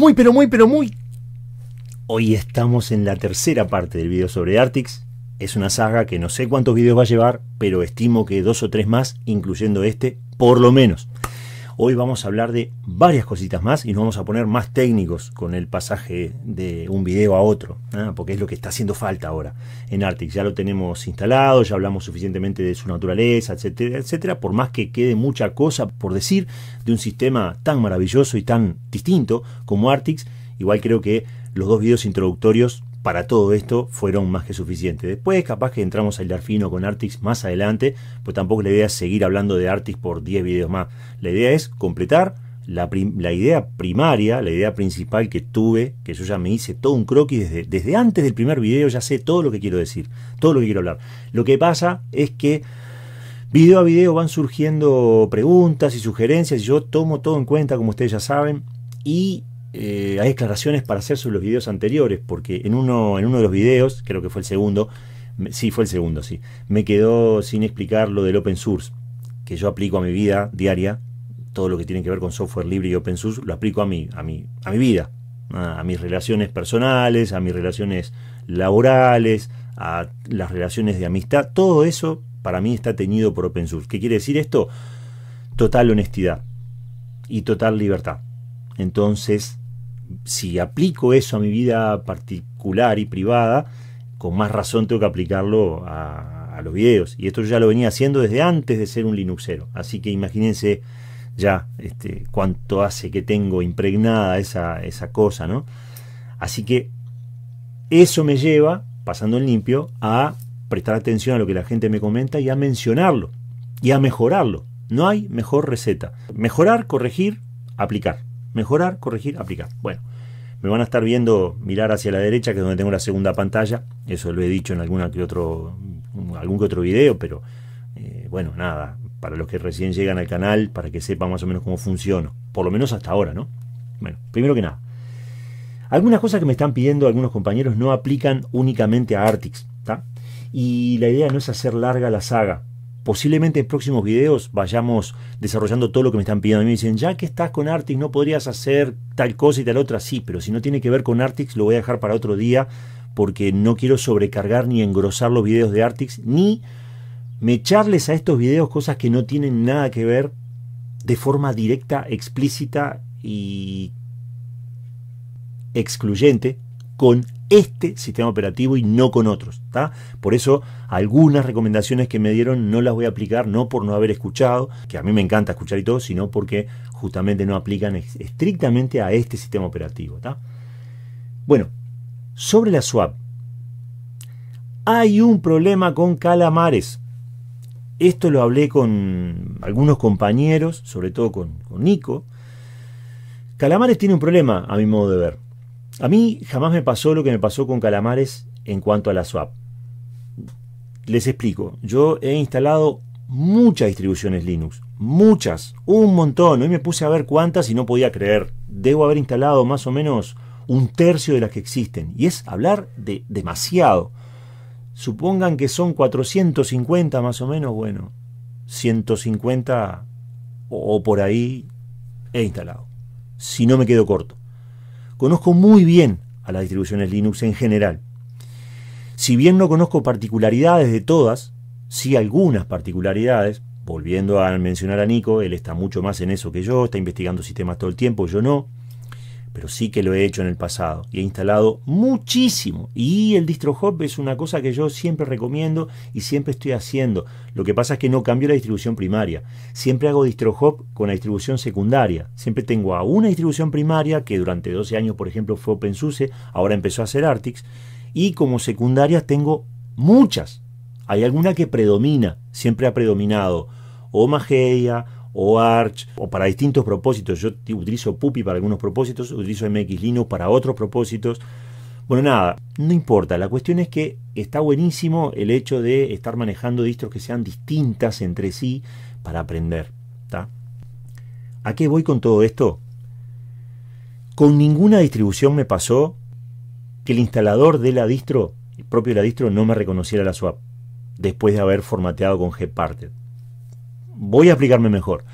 Muy, pero muy, pero muy. Hoy estamos en la tercera parte del video sobre Artix. Es una saga que no sé cuántos videos va a llevar, pero estimo que dos o tres más, incluyendo este, por lo menos. Hoy vamos a hablar de varias cositas más y nos vamos a poner más técnicos con el pasaje de un video a otro, ¿ah? porque es lo que está haciendo falta ahora en Arctic. Ya lo tenemos instalado, ya hablamos suficientemente de su naturaleza, etcétera, etcétera, por más que quede mucha cosa por decir de un sistema tan maravilloso y tan distinto como Arctic, igual creo que los dos videos introductorios para todo esto fueron más que suficientes. Después capaz que entramos a dar fino con Artix más adelante, pues tampoco la idea es seguir hablando de Artix por 10 videos más. La idea es completar la, idea primaria, la idea principal que tuve, que yo ya me hice todo un croquis desde, desde antes del primer video, ya sé todo lo que quiero decir, todo lo que quiero hablar. Lo que pasa es que video a video van surgiendo preguntas y sugerencias, y yo tomo todo en cuenta, como ustedes ya saben, y eh, hay declaraciones para hacer sobre los videos anteriores, porque en uno, en uno de los videos, creo que fue el segundo, sí, fue el segundo, sí, me quedó sin explicar lo del open source, que yo aplico a mi vida diaria, todo lo que tiene que ver con software libre y open source, lo aplico a mi, a mi, a mi vida, a, a mis relaciones personales, a mis relaciones laborales, a las relaciones de amistad, todo eso para mí está teñido por open source. ¿Qué quiere decir esto? Total honestidad y total libertad. Entonces, si aplico eso a mi vida particular y privada, con más razón tengo que aplicarlo a, los videos. Y esto yo ya lo venía haciendo desde antes de ser un Linuxero. Así que imagínense ya este, cuánto hace que tengo impregnada esa, esa cosa, ¿no? Así que eso me lleva, pasando en limpio, a prestar atención a lo que la gente me comenta y a mencionarlo y a mejorarlo. No hay mejor receta. Mejorar, corregir, aplicar mejorar, corregir, aplicar. Bueno, me van a estar viendo mirar hacia la derecha, que es donde tengo la segunda pantalla. Eso lo he dicho en alguna que otro, algún que otro video, pero eh, bueno, nada. Para los que recién llegan al canal, para que sepan más o menos cómo funciona. Por lo menos hasta ahora, ¿no? Bueno, primero que nada. Algunas cosas que me están pidiendo algunos compañeros no aplican únicamente a Artix, ¿está? Y la idea no es hacer larga la saga, Posiblemente en próximos videos vayamos desarrollando todo lo que me están pidiendo. A mí me dicen, ya que estás con Artix, no podrías hacer tal cosa y tal otra. Sí, pero si no tiene que ver con Artix, lo voy a dejar para otro día porque no quiero sobrecargar ni engrosar los videos de Artix, ni me echarles a estos videos cosas que no tienen nada que ver de forma directa, explícita y excluyente con este sistema operativo y no con otros. Por eso algunas recomendaciones que me dieron no las voy a aplicar, no por no haber escuchado, que a mí me encanta escuchar y todo, sino porque justamente no aplican estrictamente a este sistema operativo. Bueno, sobre la swap, hay un problema con calamares. Esto lo hablé con algunos compañeros, sobre todo con Nico. Calamares tiene un problema, a mi modo de ver a mí jamás me pasó lo que me pasó con Calamares en cuanto a la swap. Les explico, yo he instalado muchas distribuciones Linux, muchas, un montón. Hoy me puse a ver cuántas y no podía creer. Debo haber instalado más o menos un tercio de las que existen. Y es hablar de demasiado. Supongan que son 450 más o menos, bueno, 150 o por ahí he instalado. Si no me quedo corto. Conozco muy bien a las distribuciones Linux en general. Si bien no conozco particularidades de todas, sí algunas particularidades, volviendo a mencionar a Nico, él está mucho más en eso que yo, está investigando sistemas todo el tiempo, yo no pero sí que lo he hecho en el pasado y he instalado muchísimo. Y el distro hop es una cosa que yo siempre recomiendo y siempre estoy haciendo. Lo que pasa es que no cambio la distribución primaria. Siempre hago distro hop con la distribución secundaria. Siempre tengo a una distribución primaria que durante 12 años, por ejemplo, fue OpenSUSE, ahora empezó a hacer Artix. Y como secundarias tengo muchas. Hay alguna que predomina, siempre ha predominado. O Mageia, o Arch o para distintos propósitos. Yo utilizo Puppy para algunos propósitos, utilizo MX Linux para otros propósitos. Bueno, nada, no importa. La cuestión es que está buenísimo el hecho de estar manejando distros que sean distintas entre sí para aprender. ¿A qué voy con todo esto? Con ninguna distribución me pasó que el instalador de la distro, el propio de la distro, no me reconociera la swap después de haber formateado con Gparted voy a explicarme mejor.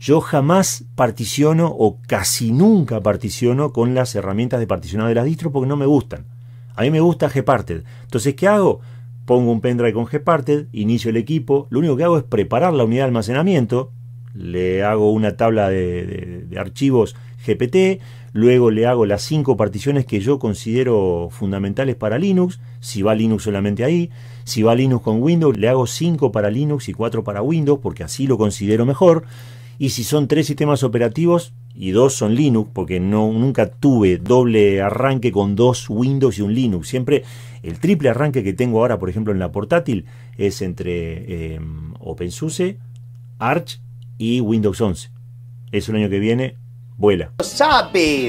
Yo jamás particiono o casi nunca particiono con las herramientas de particionado de las distros porque no me gustan. A mí me gusta Gparted. Entonces, ¿qué hago? Pongo un pendrive con Gparted, inicio el equipo. Lo único que hago es preparar la unidad de almacenamiento. Le hago una tabla de archivos GPT. Luego le hago las cinco particiones que yo considero fundamentales para Linux. Si va Linux solamente ahí si va Linux con Windows, le hago 5 para Linux y 4 para Windows, porque así lo considero mejor. Y si son 3 sistemas operativos y dos son Linux, porque no, nunca tuve doble arranque con dos Windows y un Linux. Siempre el triple arranque que tengo ahora, por ejemplo, en la portátil, es entre em, OpenSUSE, Arch y Windows 11. es un año que viene vuela.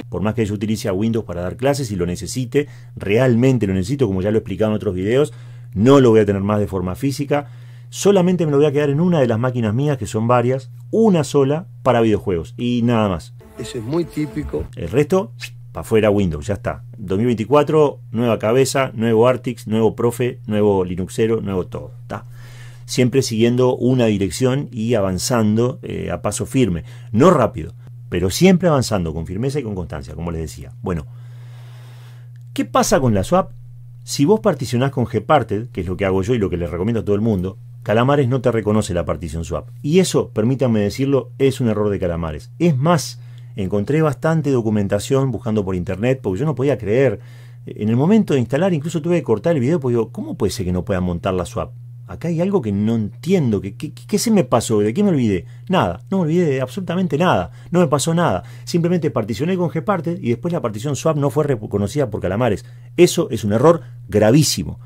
Por más que yo utilice Windows para dar clases y lo necesite, realmente lo necesito, como ya lo he explicado en otros videos, no lo voy a tener más de forma física, solamente me lo voy a quedar en una de las máquinas mías, que son varias, una sola para videojuegos y nada más. Eso es muy típico. El resto, para afuera Windows, ya está. 2024, nueva cabeza, nuevo Artix, nuevo profe, nuevo Linuxero, nuevo todo. Está siempre siguiendo una dirección y avanzando eh, a paso firme, no rápido, pero siempre avanzando con firmeza y con constancia, como les decía. Bueno, ¿qué pasa con la swap? Si vos particionás con Gparted, que es lo que hago yo y lo que les recomiendo a todo el mundo, Calamares no te reconoce la partición swap. Y eso, permítanme decirlo, es un error de Calamares. Es más, encontré bastante documentación buscando por internet, porque yo no podía creer. En el momento de instalar, incluso tuve que cortar el video, porque digo, ¿cómo puede ser que no pueda montar la swap? acá hay algo que no entiendo, que, se me pasó, de qué me olvidé. Nada, no me olvidé de absolutamente nada, no me pasó nada. Simplemente particioné con Gparted y después la partición swap no fue reconocida por Calamares. Eso es un error gravísimo.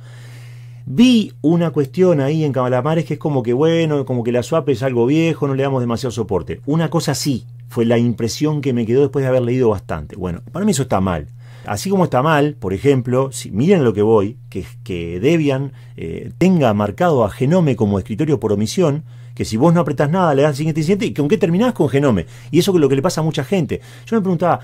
Vi una cuestión ahí en Calamares que es como que, bueno, como que la swap es algo viejo, no le damos demasiado soporte. Una cosa sí, fue la impresión que me quedó después de haber leído bastante. Bueno, para mí eso está mal. Así como está mal, por ejemplo, si, miren lo que voy, que, que Debian eh, tenga marcado a Genome como escritorio por omisión, que si vos no apretás nada, le das y siguiente y con qué terminás con Genome. Y eso es lo que le pasa a mucha gente. Yo me preguntaba,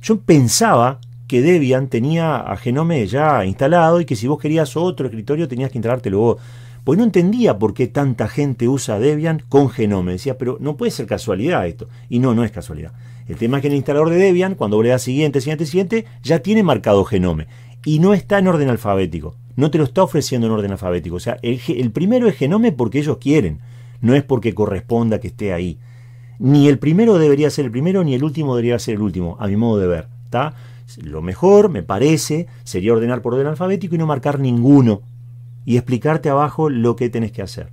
yo pensaba que Debian tenía a Genome ya instalado y que si vos querías otro escritorio tenías que instalártelo vos. Pues no entendía por qué tanta gente usa Debian con Genome. Decía, pero no puede ser casualidad esto. Y no, no es casualidad. El tema es que en el instalador de Debian, cuando le das siguiente, siguiente, siguiente, ya tiene marcado genome. Y no está en orden alfabético. No te lo está ofreciendo en orden alfabético. O sea, el, primero es genome porque ellos quieren. No es porque corresponda que esté ahí. Ni el primero debería ser el primero, ni el último debería ser el último, a mi modo de ver. Lo mejor, me parece, sería ordenar por orden alfabético y no marcar ninguno. Y explicarte abajo lo que tenés que hacer.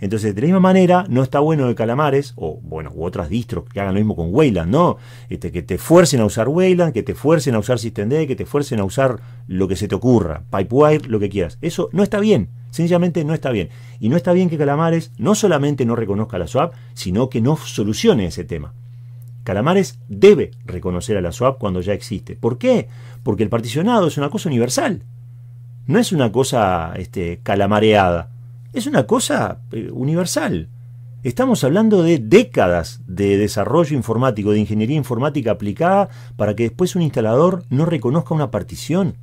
Entonces, de la misma manera, no está bueno de Calamares, o bueno, u otras distros que hagan lo mismo con Wayland, ¿no? Este, que te fuercen a usar Wayland, que te fuercen a usar SystemD, que te fuercen a usar lo que se te ocurra, Pipewire, lo que quieras. Eso no está bien, sencillamente no está bien. Y no está bien que Calamares no solamente no reconozca la SWAP, sino que no solucione ese tema. Calamares debe reconocer a la SWAP cuando ya existe. ¿Por qué? Porque el particionado es una cosa universal. No es una cosa este, calamareada es una cosa eh, universal. Estamos hablando de décadas de desarrollo informático, de ingeniería informática aplicada para que después un instalador no reconozca una partición.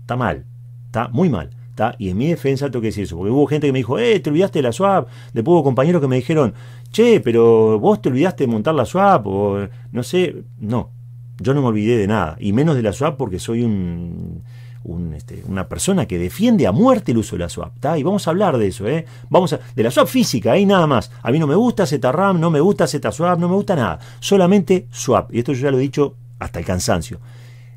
Está mal, está muy mal. Está, y en mi defensa tengo que decir eso, porque hubo gente que me dijo, eh, te olvidaste de la swap. Después hubo compañeros que me dijeron, che, pero vos te olvidaste de montar la swap, o no sé, no. Yo no me olvidé de nada, y menos de la swap porque soy un este, una persona que defiende a muerte el uso de la swap. Y vamos a hablar de eso. ¿eh? Vamos a, de la swap física, ahí nada más. A mí no me gusta ZRAM, no me gusta ZSwap, no me gusta nada. Solamente swap. Y esto yo ya lo he dicho hasta el cansancio.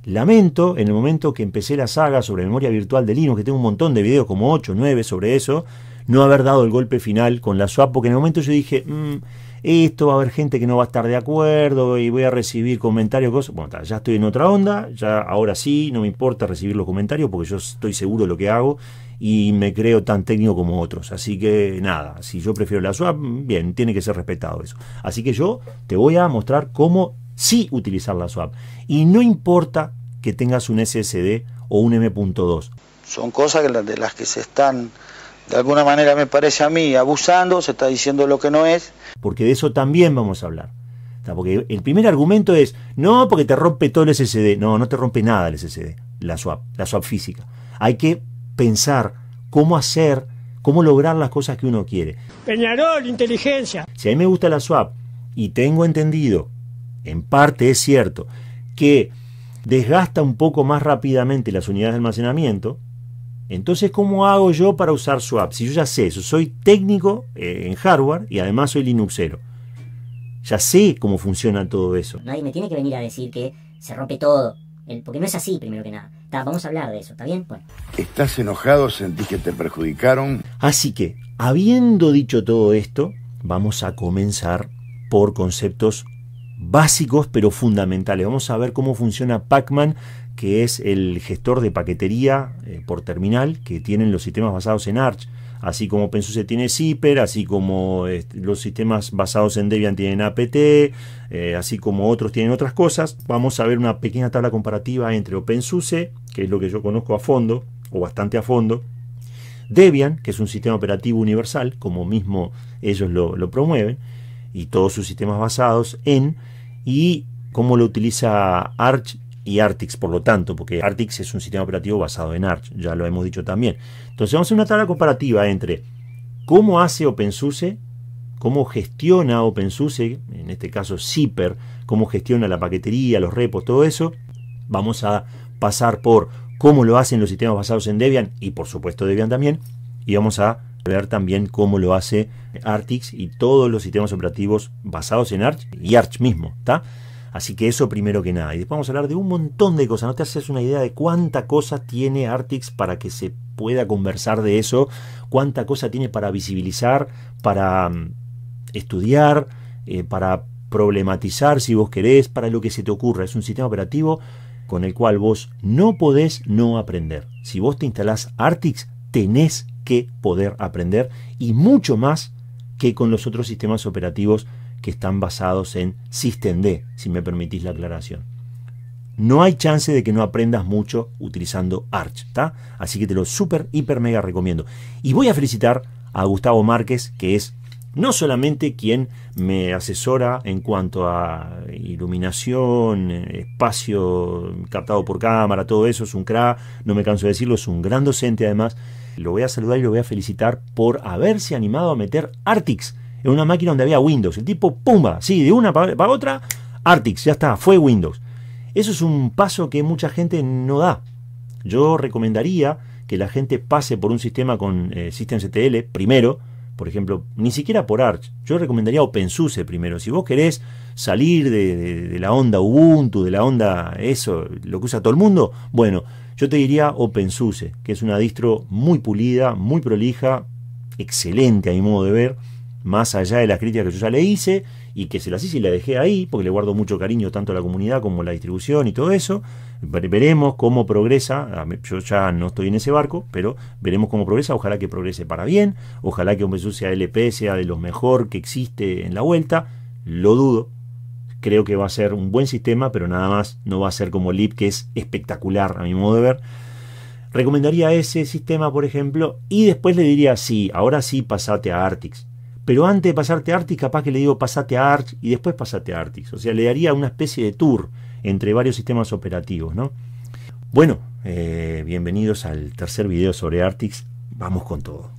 Lamento en el momento que empecé la saga sobre memoria virtual de Linux, que tengo un montón de videos, como 8 o 9 sobre eso, no haber dado el golpe final con la swap, porque en el momento yo dije... Mm, esto, va a haber gente que no va a estar de acuerdo y voy a recibir comentarios, cosas. Bueno, ya estoy en otra onda, ya ahora sí, no me importa recibir los comentarios porque yo estoy seguro de lo que hago y me creo tan técnico como otros. Así que nada, si yo prefiero la SWAP, bien, tiene que ser respetado eso. Así que yo te voy a mostrar cómo sí utilizar la SWAP. Y no importa que tengas un SSD o un M.2. Son cosas de las que se están de alguna manera me parece a mí, abusando, se está diciendo lo que no es. Porque de eso también vamos a hablar. Porque el primer argumento es, no, porque te rompe todo el SSD. No, no te rompe nada el SSD, la swap, la swap física. Hay que pensar cómo hacer, cómo lograr las cosas que uno quiere. Peñarol, inteligencia. Si a mí me gusta la swap y tengo entendido, en parte es cierto, que desgasta un poco más rápidamente las unidades de almacenamiento, entonces, ¿cómo hago yo para usar su app? Si yo ya sé eso, soy técnico eh, en hardware y además soy Linuxero. Ya sé cómo funciona todo eso. Nadie me tiene que venir a decir que se rompe todo. Porque no es así, primero que nada. vamos a hablar de eso, ¿está bien? Bueno. ¿Estás enojado? ¿Sentís que te perjudicaron? Así que, habiendo dicho todo esto, vamos a comenzar por conceptos básicos pero fundamentales. Vamos a ver cómo funciona Pac-Man que es el gestor de paquetería eh, por terminal que tienen los sistemas basados en Arch. Así como OpenSUSE tiene Zipper, así como los sistemas basados en Debian tienen APT, eh, así como otros tienen otras cosas. Vamos a ver una pequeña tabla comparativa entre OpenSUSE, que es lo que yo conozco a fondo, o bastante a fondo, Debian, que es un sistema operativo universal, como mismo ellos lo, lo promueven, y todos sus sistemas basados en, y cómo lo utiliza Arch y Artix, por lo tanto, porque Artix es un sistema operativo basado en Arch, ya lo hemos dicho también. Entonces vamos a una tabla comparativa entre cómo hace OpenSUSE, cómo gestiona OpenSUSE, en este caso Zipper, cómo gestiona la paquetería, los repos, todo eso. Vamos a pasar por cómo lo hacen los sistemas basados en Debian y por supuesto Debian también. Y vamos a ver también cómo lo hace Artix y todos los sistemas operativos basados en Arch y Arch mismo, ¿está? Así que eso primero que nada. Y después vamos a hablar de un montón de cosas. No te haces una idea de cuánta cosa tiene Artix para que se pueda conversar de eso, cuánta cosa tiene para visibilizar, para mm, estudiar, eh, para problematizar si vos querés, para lo que se te ocurra. Es un sistema operativo con el cual vos no podés no aprender. Si vos te instalás Artix, tenés que poder aprender y mucho más que con los otros sistemas operativos que están basados en System si me permitís la aclaración. No hay chance de que no aprendas mucho utilizando Arch, ¿está? Así que te lo súper, hiper, mega recomiendo. Y voy a felicitar a Gustavo Márquez, que es no solamente quien me asesora en cuanto a iluminación, espacio captado por cámara, todo eso, es un crack, no me canso de decirlo, es un gran docente además. Lo voy a saludar y lo voy a felicitar por haberse animado a meter Artix en una máquina donde había Windows. El tipo, pumba, sí, de una para, otra, Artix, ya está, fue Windows. Eso es un paso que mucha gente no da. Yo recomendaría que la gente pase por un sistema con eh, SystemCTL primero, por ejemplo, ni siquiera por Arch. Yo recomendaría OpenSUSE primero. Si vos querés salir de, de, la onda Ubuntu, de la onda eso, lo que usa todo el mundo, bueno, yo te diría OpenSUSE, que es una distro muy pulida, muy prolija, excelente a mi modo de ver más allá de las críticas que yo ya le hice y que se las hice y la dejé ahí, porque le guardo mucho cariño tanto a la comunidad como a la distribución y todo eso. Veremos cómo progresa, yo ya no estoy en ese barco, pero veremos cómo progresa, ojalá que progrese para bien, ojalá que Hombre Sucia LP sea de los mejor que existe en la vuelta, lo dudo, creo que va a ser un buen sistema, pero nada más no va a ser como LIP, que es espectacular a mi modo de ver. Recomendaría ese sistema, por ejemplo, y después le diría, sí, ahora sí pasate a Artix. Pero antes de pasarte a Arctic, capaz que le digo pasate a Arch y después pasate a Arctic. O sea, le daría una especie de tour entre varios sistemas operativos, ¿no? Bueno, eh, bienvenidos al tercer video sobre Artix. Vamos con todo.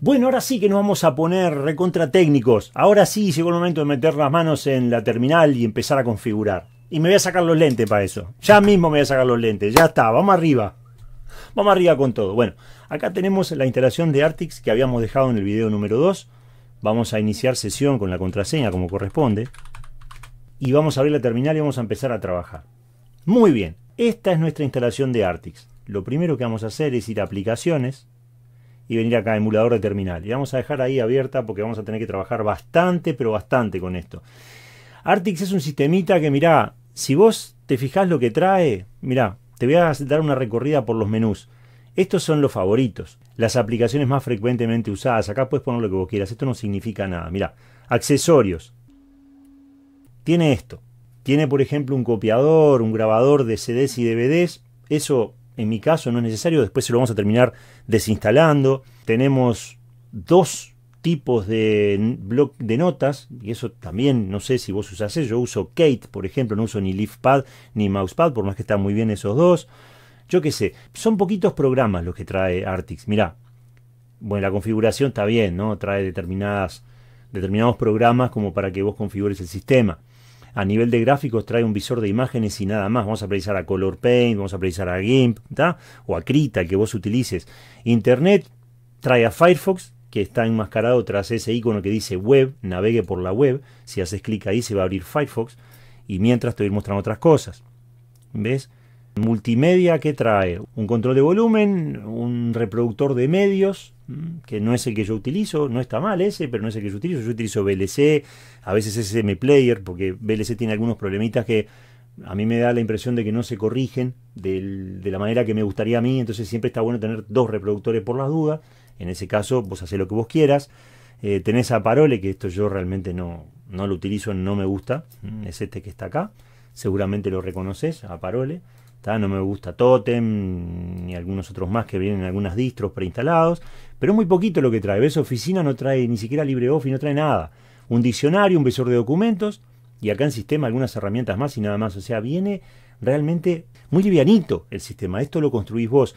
Bueno, ahora sí que nos vamos a poner recontra técnicos. Ahora sí llegó el momento de meter las manos en la terminal y empezar a configurar. Y me voy a sacar los lentes para eso. Ya mismo me voy a sacar los lentes. Ya está, vamos arriba. Vamos arriba con todo. Bueno, acá tenemos la instalación de Artix que habíamos dejado en el video número 2. Vamos a iniciar sesión con la contraseña como corresponde. Y vamos a abrir la terminal y vamos a empezar a trabajar. Muy bien, esta es nuestra instalación de Artix. Lo primero que vamos a hacer es ir a aplicaciones y venir acá a emulador de terminal. Y vamos a dejar ahí abierta porque vamos a tener que trabajar bastante, pero bastante con esto. Artix es un sistemita que, mira si vos te fijás lo que trae, mira te voy a dar una recorrida por los menús. Estos son los favoritos, las aplicaciones más frecuentemente usadas. Acá puedes poner lo que vos quieras, esto no significa nada. mira accesorios. Tiene esto. Tiene, por ejemplo, un copiador, un grabador de CDs y DVDs. Eso, en mi caso, no es necesario. Después se lo vamos a terminar desinstalando. Tenemos dos tipos de, blog de notas, y eso también no sé si vos usás, yo uso Kate, por ejemplo, no uso ni LeafPad ni MousePad, por más que están muy bien esos dos. Yo qué sé, son poquitos programas los que trae Artix. Mirá, bueno, la configuración está bien, ¿no? Trae determinadas, determinados programas como para que vos configures el sistema. A nivel de gráficos trae un visor de imágenes y nada más. Vamos a precisar a Color Paint, vamos a precisar a GIMP, o a Krita, que vos utilices. Internet trae a Firefox, que está enmascarado tras ese icono que dice web, navegue por la web. Si haces clic ahí se va a abrir Firefox y mientras te voy a ir mostrando otras cosas. ¿Ves? Multimedia que trae un control de volumen, un reproductor de medios, mm, que no es el que yo utilizo, no está mal ese, pero no es el que yo utilizo. Yo utilizo VLC, a veces SM Player, porque VLC tiene algunos problemitas que a mí me da la impresión de que no se corrigen de la manera que me gustaría a mí, entonces siempre está bueno tener dos reproductores por las dudas. En ese caso, vos haces lo que vos quieras. Eh, tenés a Parole, que esto yo realmente no, no lo utilizo, no me gusta. Mm, es este que está acá. Seguramente lo reconoces, a Parole. No me gusta Totem ni algunos otros más que vienen en algunas distros preinstalados. Pero es muy poquito lo que trae. Ves Oficina no trae ni siquiera LibreOffice, no trae nada. Un diccionario, un visor de documentos y acá en sistema algunas herramientas más y nada más. O sea, viene realmente muy livianito el sistema. Esto lo construís vos.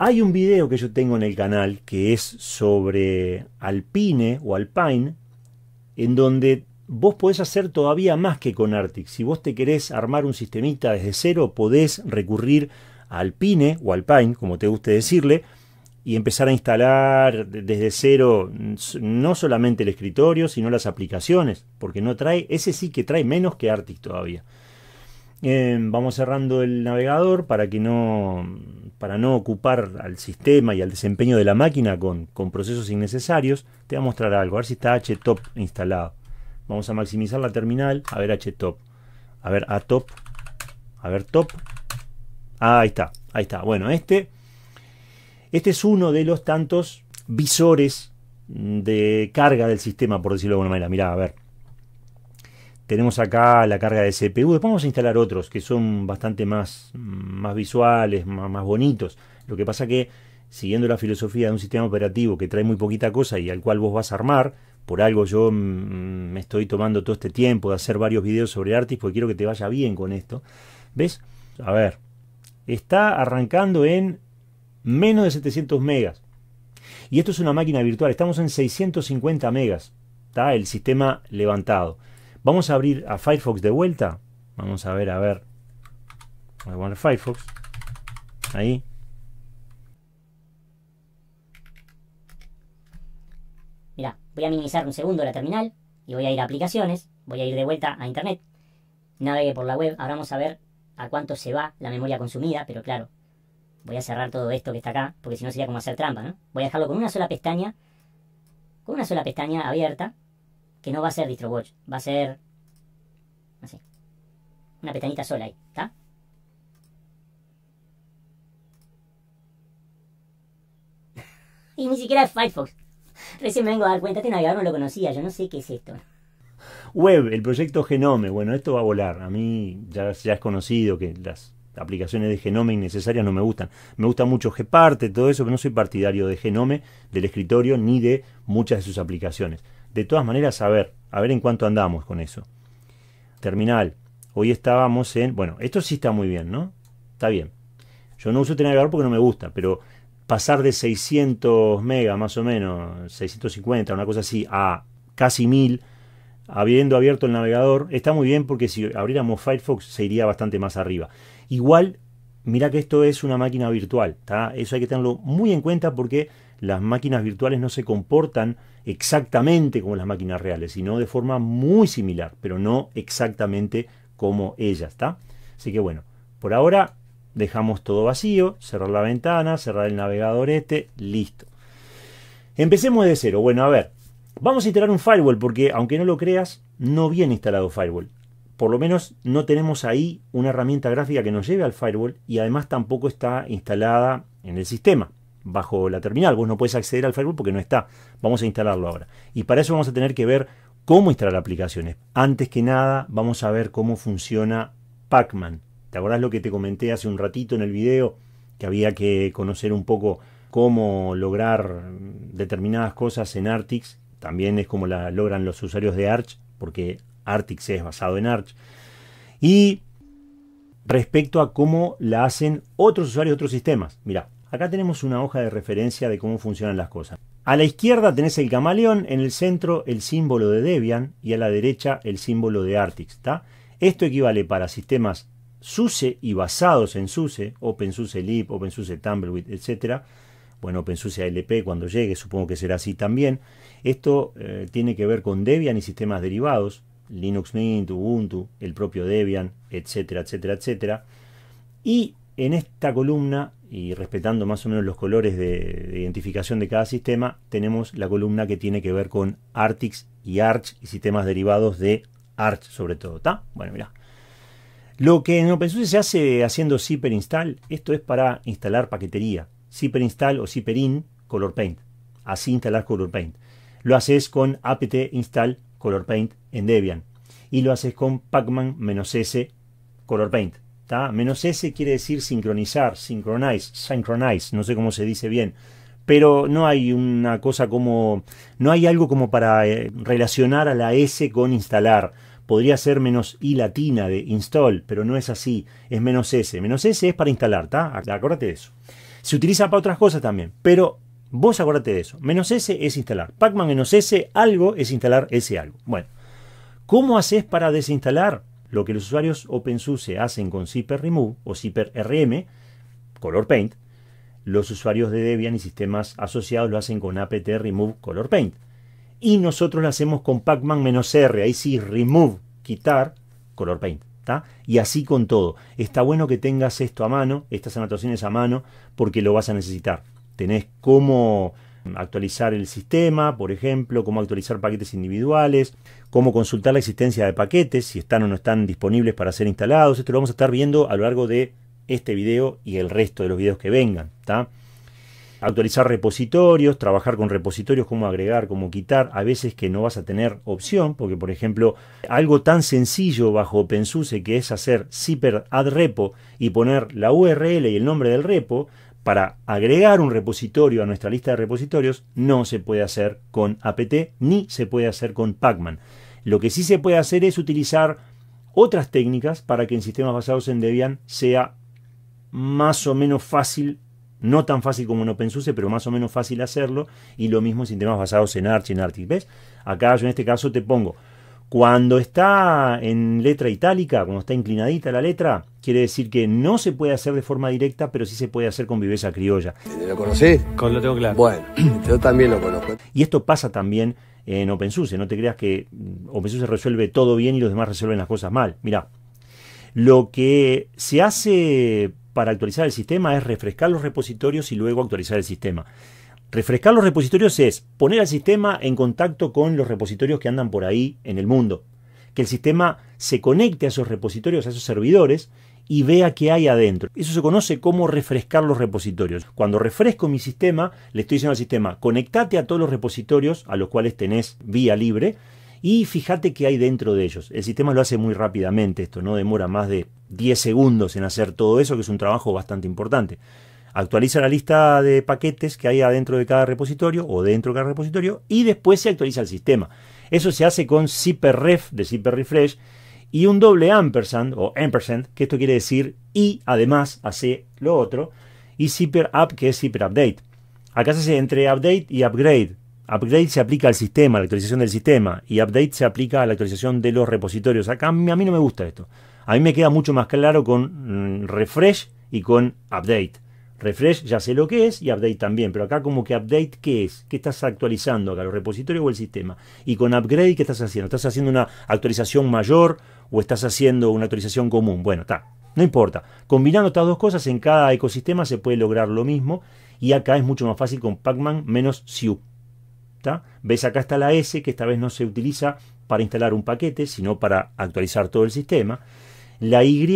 Hay un video que yo tengo en el canal que es sobre Alpine o Alpine, en donde vos podés hacer todavía más que con Arctic. Si vos te querés armar un sistemita desde cero, podés recurrir a Alpine o Alpine, como te guste decirle, y empezar a instalar desde cero mm, no solamente el escritorio, sino las aplicaciones, porque no trae, ese sí que trae menos que Arctic todavía. Em, vamos cerrando el navegador para que no para no ocupar al sistema y al desempeño de la máquina con, procesos innecesarios, te voy a mostrar algo, a ver si está htop instalado. Vamos a maximizar la terminal, a ver htop, a ver atop, a ver top. Ah, ahí está, ahí está. Bueno, este, este es uno de los tantos visores de carga del sistema, por decirlo de alguna manera. Mirá, a ver. Tenemos acá la carga de CPU. Después vamos a instalar otros que son bastante más, más visuales, más, bonitos. Lo que pasa que siguiendo la filosofía de un sistema operativo que trae muy poquita cosa y al cual vos vas a armar, por algo yo mm, mm, me estoy tomando todo este tiempo de hacer varios videos sobre Artis porque quiero que te vaya bien con esto. ¿Ves? A ver, está arrancando en menos de 700 megas. Y esto es una máquina virtual, estamos en 650 megas. Está el sistema levantado. Vamos a abrir a Firefox de vuelta. Vamos a ver, a ver. Voy a poner Firefox. Ahí. Mira, voy a minimizar un segundo la terminal y voy a ir a aplicaciones. Voy a ir de vuelta a internet. Navegue por la web. Ahora vamos a ver a cuánto se va la memoria consumida, pero claro, voy a cerrar todo esto que está acá, porque si no sería como hacer trampa, ¿no? Voy a dejarlo con una sola pestaña, con una sola pestaña abierta, que no va a ser DistroWatch, va a ser así. Una petanita sola ahí, ¿está? y ni siquiera es Firefox. Recién me vengo a dar cuenta, este navegador no lo conocía, yo no sé qué es esto. Web, el proyecto Genome, bueno, esto va a volar. A mí ya, ya es conocido que las aplicaciones de Genome innecesarias no me gustan. Me gusta mucho Gparte, todo eso, pero no soy partidario de Genome, del escritorio, ni de muchas de sus aplicaciones. De todas maneras, a ver, a ver en cuánto andamos con eso. Terminal. Hoy estábamos en. Bueno, esto sí está muy bien, ¿no? Está bien. Yo no uso este navegador porque no me gusta, pero pasar de 600 megas más o menos, 650, una cosa así, a casi 1000, habiendo abierto el navegador, está muy bien porque si abriéramos Firefox se iría bastante más arriba. Igual, mira que esto es una máquina virtual, ¿está? eso hay que tenerlo muy en cuenta porque las máquinas virtuales no se comportan exactamente como las máquinas reales, sino de forma muy similar, pero no exactamente como ellas, ¿está? Así que bueno, por ahora dejamos todo vacío, cerrar la ventana, cerrar el navegador este, listo. Empecemos de cero. Bueno, a ver, vamos a instalar un firewall porque aunque no lo creas, no viene instalado firewall. Por lo menos no tenemos ahí una herramienta gráfica que nos lleve al firewall y además tampoco está instalada en el sistema bajo la terminal. Vos no puedes acceder al firewall porque no está. Vamos a instalarlo ahora. Y para eso vamos a tener que ver cómo instalar aplicaciones. Antes que nada, vamos a ver cómo funciona Pacman. ¿Te acordás lo que te comenté hace un ratito en el video? Que había que conocer un poco cómo lograr determinadas cosas en Artix. También es como la logran los usuarios de Arch, porque Artix es basado en Arch. Y respecto a cómo la hacen otros usuarios de otros sistemas. mira Acá tenemos una hoja de referencia de cómo funcionan las cosas. A la izquierda tenés el camaleón, en el centro el símbolo de Debian y a la derecha el símbolo de Artix. Esto equivale para sistemas SUSE y basados en SUSE, OpenSUSE Lib, OpenSUSE Tumbleweed, etc. Bueno, OpenSUSE ALP cuando llegue, supongo que será así también. Esto eh, tiene que ver con Debian y sistemas derivados, Linux Mint, Ubuntu, el propio Debian, etcétera, etcétera, etcétera. Y en esta columna y respetando más o menos los colores de, identificación de cada sistema, tenemos la columna que tiene que ver con Artix y Arch y sistemas derivados de Arch sobre todo. ¿Está? Bueno, mira Lo que en OpenSUSE se hace haciendo zipper install, esto es para instalar paquetería. Zipper install o zipper in PAINT. Así instalar PAINT. Lo haces con apt install COLOR PAINT en Debian. Y lo haces con pacman-s PAINT. Menos S quiere decir sincronizar, synchronize, synchronize, no sé cómo se dice bien. Pero no hay una cosa como. No hay algo como para eh, relacionar a la S con instalar. Podría ser menos I latina de install, pero no es así. Es menos S. Menos S es para instalar, ta Acuérdate de eso. Se utiliza para otras cosas también, pero vos acuérdate de eso. Menos S es instalar. Pacman menos S, algo es instalar ese algo. Bueno, ¿cómo haces para desinstalar? lo que los usuarios OpenSUSE hacen con zipper-remove o zipper-rm, color paint, los usuarios de Debian y sistemas asociados lo hacen con apt-remove color paint. Y nosotros lo hacemos con pacman-r, ahí sí, remove, quitar, color paint. Y así con todo. Está bueno que tengas esto a mano, estas anotaciones a mano, porque lo vas a necesitar. Tenés cómo actualizar el sistema, por ejemplo, cómo actualizar paquetes individuales, cómo consultar la existencia de paquetes, si están o no están disponibles para ser instalados. Esto lo vamos a estar viendo a lo largo de este video y el resto de los videos que vengan. Actualizar repositorios, trabajar con repositorios, cómo agregar, cómo quitar, a veces que no vas a tener opción, porque por ejemplo, algo tan sencillo bajo OpenSUSE que es hacer zipper add repo y poner la URL y el nombre del repo, para agregar un repositorio a nuestra lista de repositorios no se puede hacer con apt ni se puede hacer con pacman. Lo que sí se puede hacer es utilizar otras técnicas para que en sistemas basados en Debian sea más o menos fácil, no tan fácil como en OpenSUSE, pero más o menos fácil hacerlo, y lo mismo en sistemas basados en Arch, y en Arctic. ¿Ves? Acá yo en este caso te pongo, cuando está en letra itálica, cuando está inclinadita la letra, quiere decir que no se puede hacer de forma directa, pero sí se puede hacer con viveza criolla. ¿Lo conocés? lo tengo claro. Bueno, yo también lo conozco. Y esto pasa también en OpenSUSE, no te creas que mm, OpenSUSE resuelve todo bien y los demás resuelven las cosas mal. Mira, lo que se hace para actualizar el sistema es refrescar los repositorios y luego actualizar el sistema. Refrescar los repositorios es poner al sistema en contacto con los repositorios que andan por ahí en el mundo. Que el sistema se conecte a esos repositorios, a esos servidores, y vea qué hay adentro. Eso se conoce como refrescar los repositorios. Cuando refresco mi sistema, le estoy diciendo al sistema, conectate a todos los repositorios a los cuales tenés vía libre y fíjate qué hay dentro de ellos. El sistema lo hace muy rápidamente, esto no demora más de 10 segundos en hacer todo eso, que es un trabajo bastante importante. Actualiza la lista de paquetes que hay adentro de cada repositorio o dentro de cada repositorio y después se actualiza el sistema. Eso se hace con ref de zipper refresh y un doble ampersand o ampersand, que esto quiere decir y además hace lo otro, y zipper up que es zipper update. Acá se hace entre update y upgrade. Upgrade se aplica al sistema, a la actualización del sistema, y update se aplica a la actualización de los repositorios. Acá a mí no me gusta esto. A mí me queda mucho más claro con mm, refresh y con update. Refresh ya sé lo que es y update también, pero acá como que update qué es, qué estás actualizando acá, los repositorios o el sistema. Y con upgrade, ¿qué estás haciendo? ¿Estás haciendo una actualización mayor o estás haciendo una actualización común. Bueno, está, no importa. Combinando estas dos cosas en cada ecosistema se puede lograr lo mismo y acá es mucho más fácil con Pacman menos SIU. ¿Ves? Acá está la S que esta vez no se utiliza para instalar un paquete, sino para actualizar todo el sistema. La Y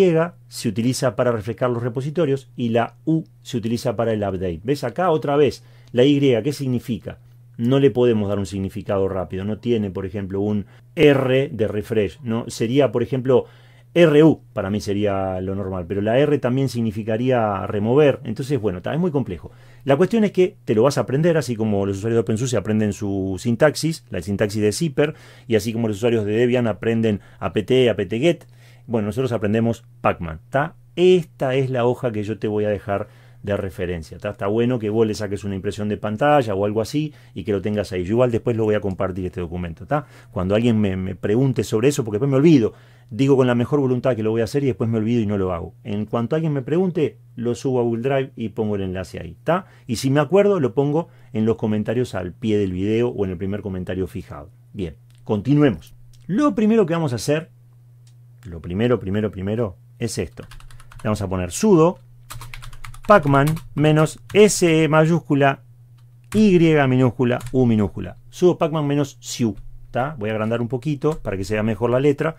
se utiliza para refrescar los repositorios y la U se utiliza para el update. ¿Ves acá otra vez? La Y, ¿qué significa? No le podemos dar un significado rápido. No tiene, por ejemplo, un R de refresh, ¿no? Sería, por ejemplo, RU, para mí sería lo normal, pero la R también significaría remover, entonces, bueno, es muy complejo. La cuestión es que te lo vas a aprender, así como los usuarios de OpenSUSE aprenden su sintaxis, la sintaxis de Zipper, y así como los usuarios de Debian aprenden apt, apt-get, bueno, nosotros aprendemos Pacman, ¿está? Esta es la hoja que yo te voy a dejar de referencia. Está bueno que vos le saques una impresión de pantalla o algo así y que lo tengas ahí. Yo igual después lo voy a compartir este documento. Cuando alguien me, pregunte sobre eso, porque después me olvido, digo con la mejor voluntad que lo voy a hacer y después me olvido y no lo hago. En cuanto alguien me pregunte, lo subo a Google Drive y pongo el enlace ahí. Y si me acuerdo, lo pongo en los comentarios al pie del video o en el primer comentario fijado. Bien, continuemos. Lo primero que vamos a hacer, lo primero, primero, primero, es esto. Le vamos a poner sudo Pacman menos S mayúscula Y minúscula U minúscula. Subo Pacman menos SIU. Voy a agrandar un poquito para que se vea mejor la letra.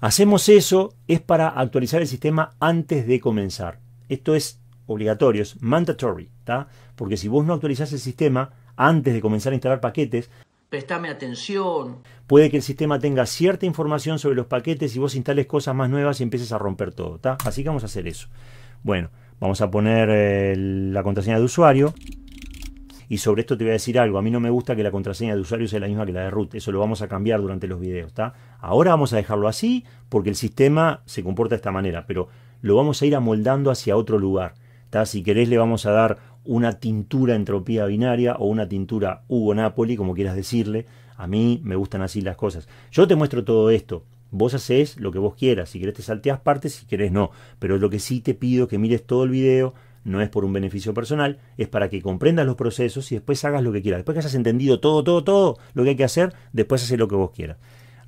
Hacemos eso es para actualizar el sistema antes de comenzar. Esto es obligatorio, es mandatory. Porque si vos no actualizás el sistema antes de comenzar a instalar paquetes, prestame atención. Puede que el sistema tenga cierta información sobre los paquetes y vos instales cosas más nuevas y empieces a romper todo, Así que vamos a hacer eso. Bueno, Vamos a poner eh, la contraseña de usuario. Y sobre esto te voy a decir algo. A mí no me gusta que la contraseña de usuario sea la misma que la de root. Eso lo vamos a cambiar durante los videos. Ahora vamos a dejarlo así porque el sistema se comporta de esta manera. Pero lo vamos a ir amoldando hacia otro lugar. Si querés le vamos a dar una tintura entropía binaria o una tintura Hugo Napoli, como quieras decirle. A mí me gustan así las cosas. Yo te muestro todo esto Vos haces lo que vos quieras, si querés te salteas partes, si querés no. Pero lo que sí te pido que mires todo el video, no es por un beneficio personal, es para que comprendas los procesos y después hagas lo que quieras. Después que hayas entendido todo, todo, todo lo que hay que hacer, después haces lo que vos quieras.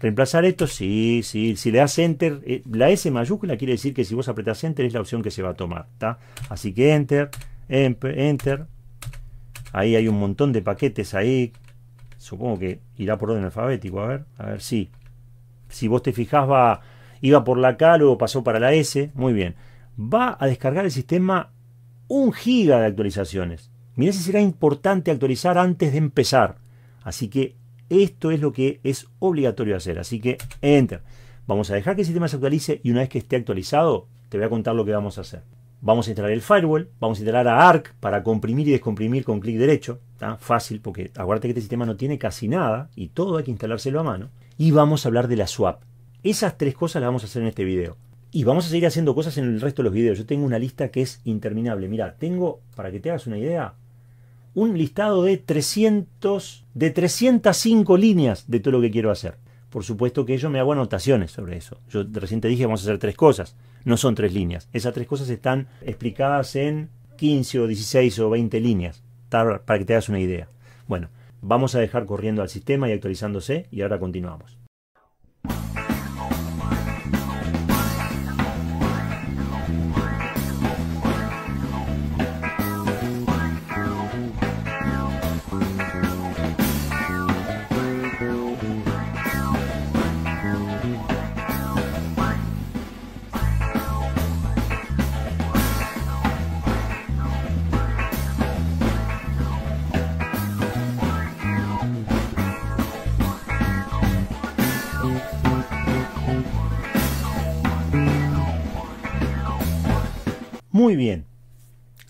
Reemplazar esto, sí, sí. Si le das enter, eh, la S mayúscula quiere decir que si vos apretás enter es la opción que se va a tomar. Así que enter, enter, enter. Ahí hay un montón de paquetes ahí. Supongo que irá por orden alfabético. A ver, a ver, sí. Si vos te fijas iba por la K, luego pasó para la S. Muy bien. Va a descargar el sistema un giga de actualizaciones. Mirá si será importante actualizar antes de empezar. Así que esto es lo que es obligatorio hacer. Así que enter. Vamos a dejar que el sistema se actualice y una vez que esté actualizado, te voy a contar lo que vamos a hacer. Vamos a instalar el firewall, vamos a instalar a ARC para comprimir y descomprimir con clic derecho fácil, porque aguarda que este sistema no tiene casi nada y todo hay que instalárselo a mano. Y vamos a hablar de la swap. Esas tres cosas las vamos a hacer en este video. Y vamos a seguir haciendo cosas en el resto de los videos. Yo tengo una lista que es interminable. Mira, tengo, para que te hagas una idea, un listado de 300, de 305 líneas de todo lo que quiero hacer. Por supuesto que yo me hago anotaciones sobre eso. Yo recién te dije, vamos a hacer tres cosas. No son tres líneas. Esas tres cosas están explicadas en 15 o 16 o 20 líneas para que te hagas una idea. Bueno, vamos a dejar corriendo al sistema y actualizándose y ahora continuamos. Muy bien.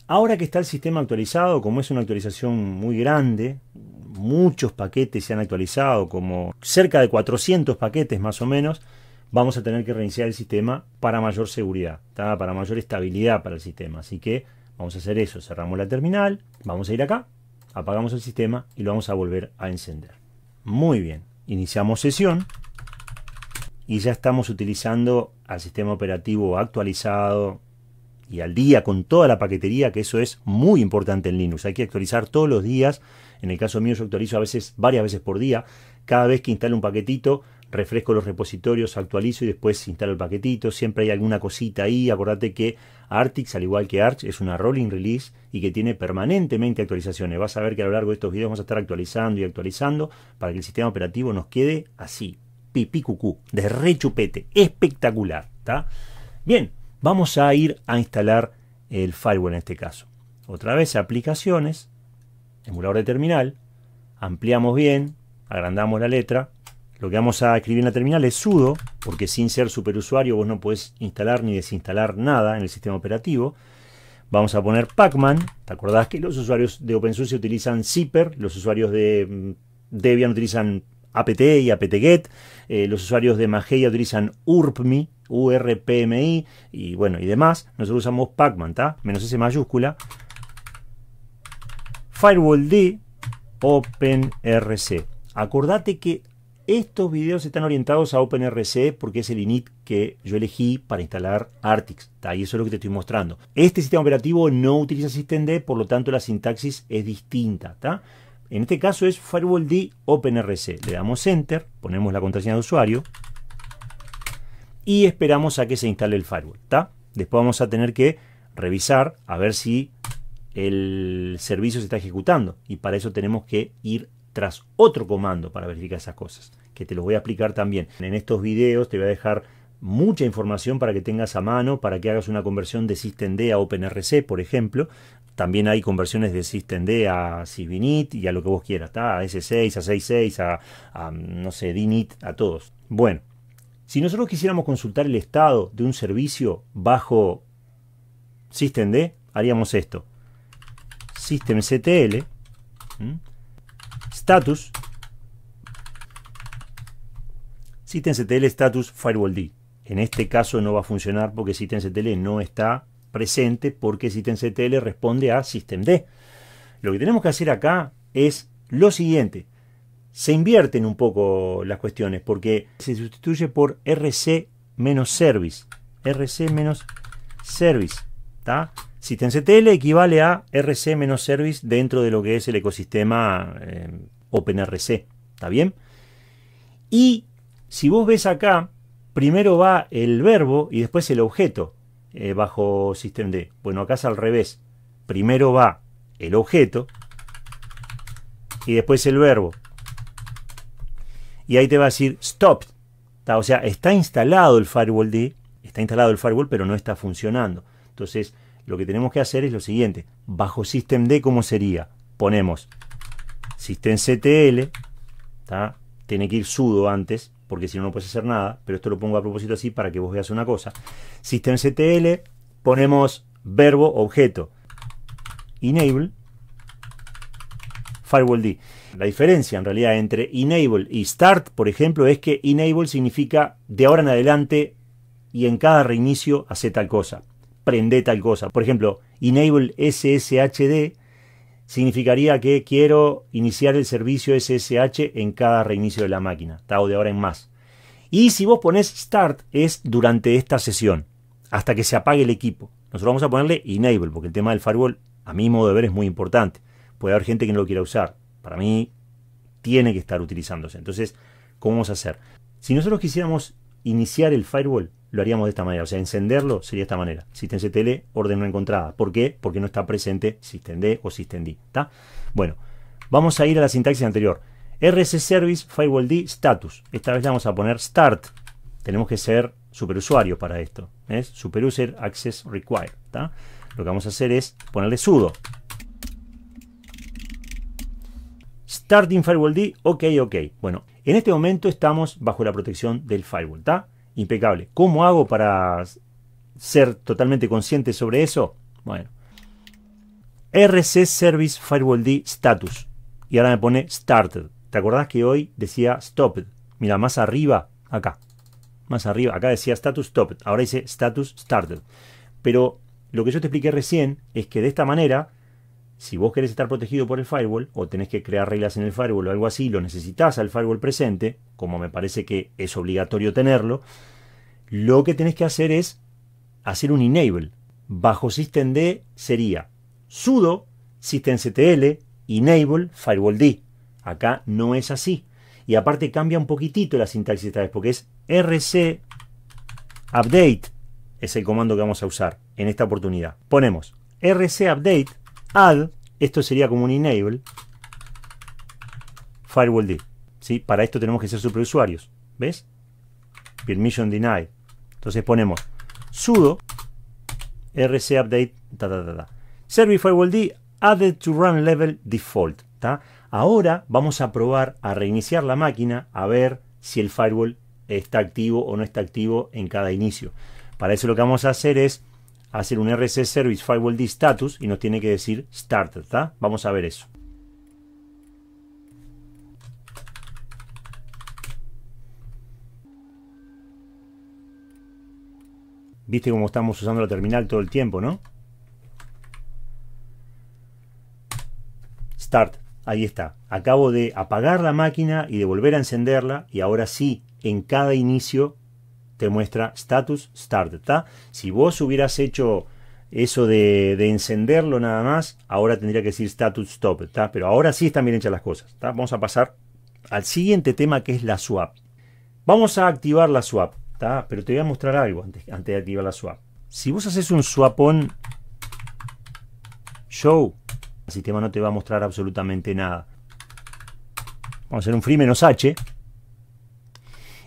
Ahora que está el sistema actualizado, como es una actualización muy grande, muchos paquetes se han actualizado, como cerca de 400 paquetes más o menos, vamos a tener que reiniciar el sistema para mayor seguridad, para mayor estabilidad para el sistema. Así que vamos a hacer eso, cerramos la terminal, vamos a ir acá, apagamos el sistema y lo vamos a volver a encender. Muy bien, iniciamos sesión y ya estamos utilizando al sistema operativo actualizado y al día con toda la paquetería, que eso es muy importante en Linux. Hay que actualizar todos los días. En el caso mío yo actualizo a veces, varias veces por día. Cada vez que instalo un paquetito, refresco los repositorios, actualizo y después instalo el paquetito. Siempre hay alguna cosita ahí. Acordate que Artix, al igual que Arch, es una rolling release y que tiene permanentemente actualizaciones. Vas a ver que a lo largo de estos videos vamos a estar actualizando y actualizando para que el sistema operativo nos quede así. Pipí cucú, de rechupete, espectacular. Bien, vamos a ir a instalar el firewall en este caso. Otra vez, aplicaciones, emulador de terminal, ampliamos bien, agrandamos la letra. Lo que vamos a escribir en la terminal es sudo, porque sin ser superusuario vos no podés instalar ni desinstalar nada en el sistema operativo. Vamos a poner Pacman. ¿Te acordás que los usuarios de OpenSUSE utilizan Zipper? Los usuarios de mm, Debian utilizan apt y apt-get. Eh, los usuarios de Mageia utilizan URPMI. URPMI y bueno, y demás. Nosotros usamos Pacman, ¿está? Menos S mayúscula. Firewall D, OpenRC. Acordate que estos videos están orientados a OpenRC porque es el init que yo elegí para instalar Artix. Y eso es lo que te estoy mostrando. Este sistema operativo no utiliza systemd, por lo tanto la sintaxis es distinta. En este caso es Firewall D OpenRC. Le damos Enter, ponemos la contraseña de usuario, y esperamos a que se instale el firewall. ¿ta? Después vamos a tener que revisar a ver si el servicio se está ejecutando y para eso tenemos que ir tras otro comando para verificar esas cosas, que te los voy a explicar también. En estos videos te voy a dejar mucha información para que tengas a mano, para que hagas una conversión de SystemD a OpenRC, por ejemplo. También hay conversiones de SystemD a Sysbinit y a lo que vos quieras, a S6, a 6.6, a, a, no sé, DINIT, a todos. Bueno, si nosotros quisiéramos consultar el estado de un servicio bajo systemd, haríamos esto. systemctl status systemctl status firewalld. En este caso no va a funcionar porque systemctl no está presente porque systemctl responde a systemd. Lo que tenemos que hacer acá es lo siguiente se invierten un poco las cuestiones porque se sustituye por RC-service. menos RC-service. menos SystemCTL equivale a RC-service menos dentro de lo que es el ecosistema eh, OpenRC. ¿Está bien? Y si vos ves acá, primero va el verbo y después el objeto eh, bajo SystemD. Bueno, acá es al revés. Primero va el objeto y después el verbo y ahí te va a decir stop. O sea, está instalado el firewall D, está instalado el firewall, pero no está funcionando. Entonces, lo que tenemos que hacer es lo siguiente. Bajo systemd, ¿cómo sería? Ponemos systemctl, CTL. tiene que ir sudo antes, porque si no, no puedes hacer nada, pero esto lo pongo a propósito así para que vos veas una cosa. systemctl, ponemos verbo objeto, enable, firewall D. La diferencia en realidad entre enable y start, por ejemplo, es que enable significa de ahora en adelante y en cada reinicio hace tal cosa, prende tal cosa. Por ejemplo, enable SSHD significaría que quiero iniciar el servicio SSH en cada reinicio de la máquina, o de ahora en más. Y si vos pones start es durante esta sesión, hasta que se apague el equipo. Nosotros vamos a ponerle enable, porque el tema del firewall, a mi modo de ver, es muy importante. Puede haber gente que no lo quiera usar para mí, tiene que estar utilizándose. Entonces, ¿cómo vamos a hacer? Si nosotros quisiéramos iniciar el firewall, lo haríamos de esta manera. O sea, encenderlo sería de esta manera. SystemCTL, orden no encontrada. ¿Por qué? Porque no está presente systemd o systemd. ¿Está? Bueno, vamos a ir a la sintaxis anterior. RC Service, Firewall D, Status. Esta vez le vamos a poner Start. Tenemos que ser superusuario para esto. Es Superuser Access Required. ¿Ta? Lo que vamos a hacer es ponerle sudo. Starting Firewall D, ok, ok. Bueno, en este momento estamos bajo la protección del firewall, ¿está? Impecable. ¿Cómo hago para ser totalmente consciente sobre eso? Bueno, RC Service Firewall D Status. Y ahora me pone Started. ¿Te acordás que hoy decía Stopped? Mira, más arriba, acá. Más arriba, acá decía Status Stopped. Ahora dice Status Started. Pero lo que yo te expliqué recién es que de esta manera si vos querés estar protegido por el firewall o tenés que crear reglas en el firewall o algo así, lo necesitas al firewall presente, como me parece que es obligatorio tenerlo, lo que tenés que hacer es hacer un enable. Bajo systemd sería sudo systemctl enable firewalld Acá no es así. Y aparte cambia un poquitito la sintaxis esta vez porque es rc update es el comando que vamos a usar en esta oportunidad. Ponemos rc update add, esto sería como un enable, firewall D. Para esto tenemos que ser superusuarios. ¿Ves? Permission denied. Entonces ponemos sudo rc update da service firewall D added to run level default. Ahora vamos a probar a reiniciar la máquina a ver si el firewall está activo o no está activo en cada inicio. Para eso lo que vamos a hacer es hacer un RC Service Firewall D status y nos tiene que decir start Vamos a ver eso. Viste cómo estamos usando la terminal todo el tiempo, ¿no? Start, ahí está. Acabo de apagar la máquina y de volver a encenderla y ahora sí, en cada inicio te muestra status start. ¿está? Si vos hubieras hecho eso de, encenderlo nada más, ahora tendría que decir status stop. ¿está? Pero ahora sí están bien hechas las cosas. Vamos a pasar al siguiente tema que es la swap. Vamos a activar la swap. Pero te voy a mostrar algo antes, antes de activar la swap. Si vos haces un swap on show, el sistema no te va a mostrar absolutamente nada. Vamos a hacer un free menos H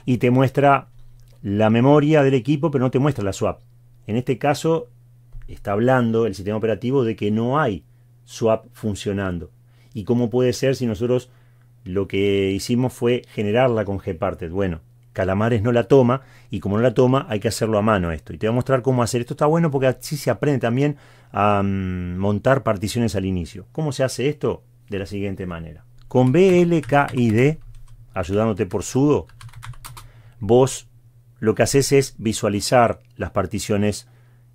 y te muestra la memoria del equipo, pero no te muestra la swap. En este caso, está hablando el sistema operativo de que no hay swap funcionando. ¿Y cómo puede ser si nosotros lo que hicimos fue generarla con Gparted? Bueno, Calamares no la toma y como no la toma hay que hacerlo a mano esto. Y te voy a mostrar cómo hacer. Esto está bueno porque así se aprende también a mm, montar particiones al inicio. ¿Cómo se hace esto? De la siguiente manera. Con BLKID, ayudándote por sudo, vos lo que haces es visualizar las particiones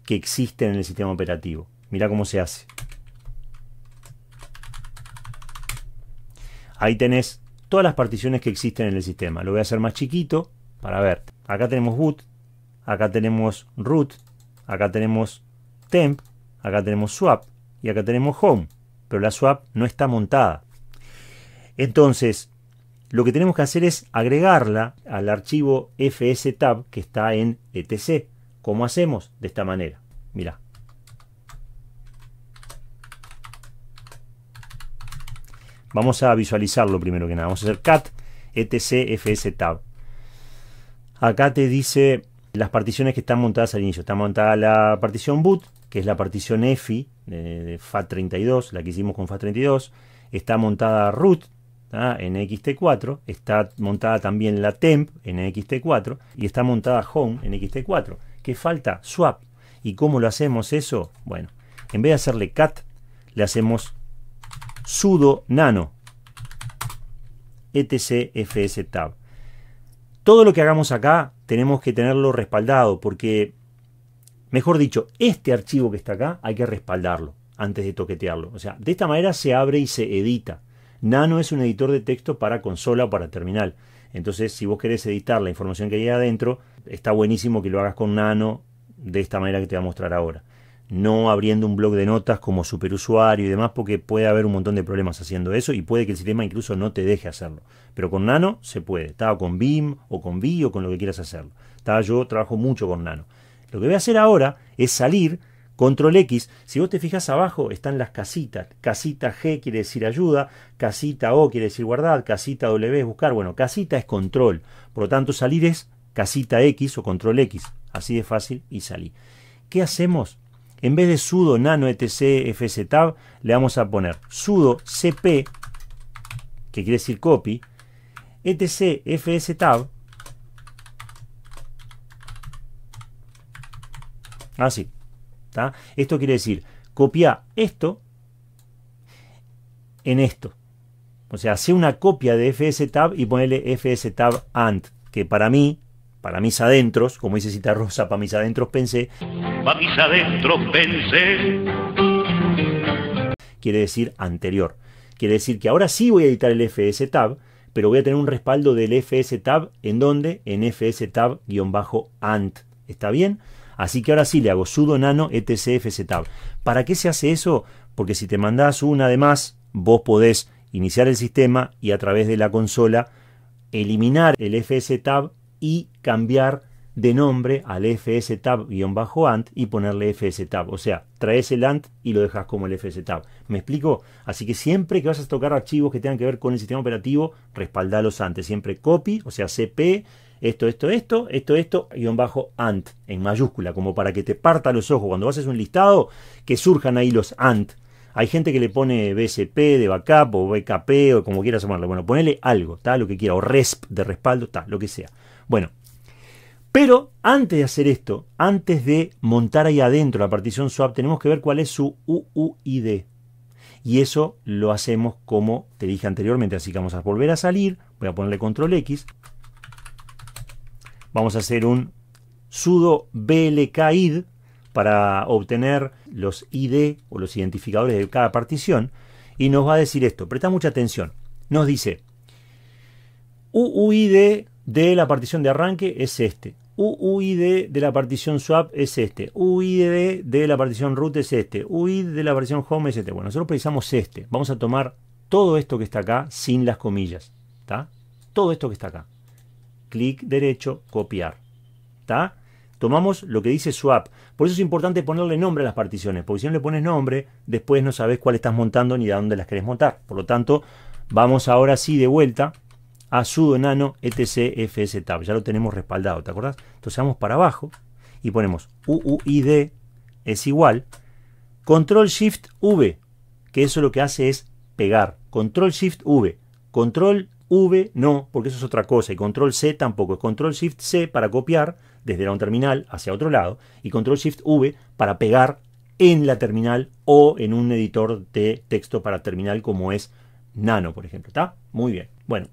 que existen en el sistema operativo. Mira cómo se hace. Ahí tenés todas las particiones que existen en el sistema. Lo voy a hacer más chiquito para ver. Acá tenemos boot, acá tenemos root, acá tenemos temp, acá tenemos swap y acá tenemos home. Pero la swap no está montada. Entonces, lo que tenemos que hacer es agregarla al archivo fstab que está en etc. ¿Cómo hacemos? De esta manera. Mira, Vamos a visualizarlo primero que nada. Vamos a hacer cat etc fstab. Acá te dice las particiones que están montadas al inicio. Está montada la partición boot, que es la partición EFI de, FAT32, la que hicimos con FAT32. Está montada root, en XT4, está montada también la temp en XT4 y está montada home en XT4. Que falta swap. ¿Y cómo lo hacemos eso? Bueno, en vez de hacerle cat, le hacemos sudo nano etcfs tab. Todo lo que hagamos acá tenemos que tenerlo respaldado porque, mejor dicho, este archivo que está acá hay que respaldarlo antes de toquetearlo. O sea, de esta manera se abre y se edita. Nano es un editor de texto para consola o para terminal. Entonces, si vos querés editar la información que hay adentro, está buenísimo que lo hagas con Nano de esta manera que te voy a mostrar ahora. No abriendo un blog de notas como superusuario y demás, porque puede haber un montón de problemas haciendo eso y puede que el sistema incluso no te deje hacerlo. Pero con Nano se puede, está con BIM o con Vi o con lo que quieras hacerlo. Está, yo trabajo mucho con Nano. Lo que voy a hacer ahora es salir Control X, si vos te fijas abajo están las casitas. Casita G quiere decir ayuda, casita O quiere decir guardar, casita W es buscar. Bueno, casita es control. Por lo tanto, salir es casita X o control X. Así de fácil y salí. ¿Qué hacemos? En vez de sudo nano etc tab le vamos a poner sudo cp, que quiere decir copy, etc tab así. Esto quiere decir, copia esto en esto. O sea, hace una copia de fstab y ponerle fstab and, que para mí, para mis adentros, como dice Cita Rosa, para mis adentros pensé. Para mis adentros pensé. Quiere decir anterior. Quiere decir que ahora sí voy a editar el fs tab pero voy a tener un respaldo del fstab en donde? En fstab-and. ¿Está bien? Así que ahora sí le hago sudo nano etcfztab. ¿Para qué se hace eso? Porque si te mandás una de más, vos podés iniciar el sistema y a través de la consola eliminar el fstab y cambiar de nombre al fstab-ant y ponerle fstab. O sea, traes el ant y lo dejas como el fstab. ¿Me explico? Así que siempre que vas a tocar archivos que tengan que ver con el sistema operativo, respaldalos antes. Siempre copy, o sea, cp, esto, esto, esto, esto, esto, guión bajo ANT en mayúscula, como para que te parta los ojos cuando haces un listado, que surjan ahí los ANT. Hay gente que le pone BSP de backup o BKP o como quieras llamarlo. Bueno, ponele algo, tal, lo que quiera, o RESP de respaldo, tal, lo que sea. Bueno, pero antes de hacer esto, antes de montar ahí adentro la partición swap, tenemos que ver cuál es su UUID. Y eso lo hacemos como te dije anteriormente, así que vamos a volver a salir, voy a ponerle control X, Vamos a hacer un sudo blkid para obtener los ID o los identificadores de cada partición y nos va a decir esto, presta mucha atención. Nos dice UUID de la partición de arranque es este, UUID de la partición swap es este, uuid de la partición root es este, uuid de la partición home es este. Bueno, nosotros precisamos este. Vamos a tomar todo esto que está acá sin las comillas, ¿está? Todo esto que está acá clic derecho, copiar. ¿Está? Tomamos lo que dice swap. Por eso es importante ponerle nombre a las particiones, porque si no le pones nombre, después no sabes cuál estás montando ni de dónde las querés montar. Por lo tanto, vamos ahora sí de vuelta a sudo nano etc tab. Ya lo tenemos respaldado, ¿te acordás? Entonces vamos para abajo y ponemos uuid es igual control shift v, que eso lo que hace es pegar. Control shift v, control V no, porque eso es otra cosa. Y control C tampoco. control shift C para copiar desde un terminal hacia otro lado. Y control shift V para pegar en la terminal o en un editor de texto para terminal como es Nano, por ejemplo. ¿Está? Muy bien. Bueno,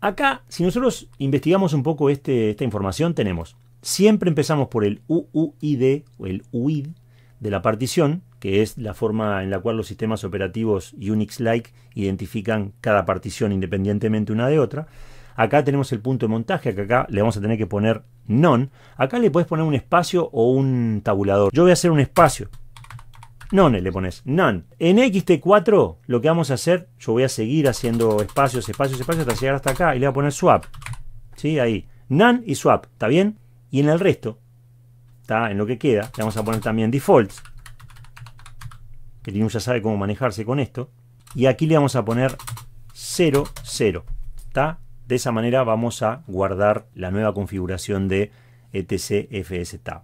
acá, si nosotros investigamos un poco este, esta información, tenemos. Siempre empezamos por el UUID o el UID de la partición, que es la forma en la cual los sistemas operativos Unix-like identifican cada partición independientemente una de otra. Acá tenemos el punto de montaje, que acá le vamos a tener que poner non. Acá le puedes poner un espacio o un tabulador. Yo voy a hacer un espacio. None le pones, none. En XT4 lo que vamos a hacer, yo voy a seguir haciendo espacios, espacios, espacios hasta llegar hasta acá y le voy a poner swap. ¿Sí? Ahí. None y swap, ¿está bien? Y en el resto, en lo que queda. Le vamos a poner también defaults. Que Linux ya sabe cómo manejarse con esto. Y aquí le vamos a poner 0, 0. De esa manera vamos a guardar la nueva configuración de tab.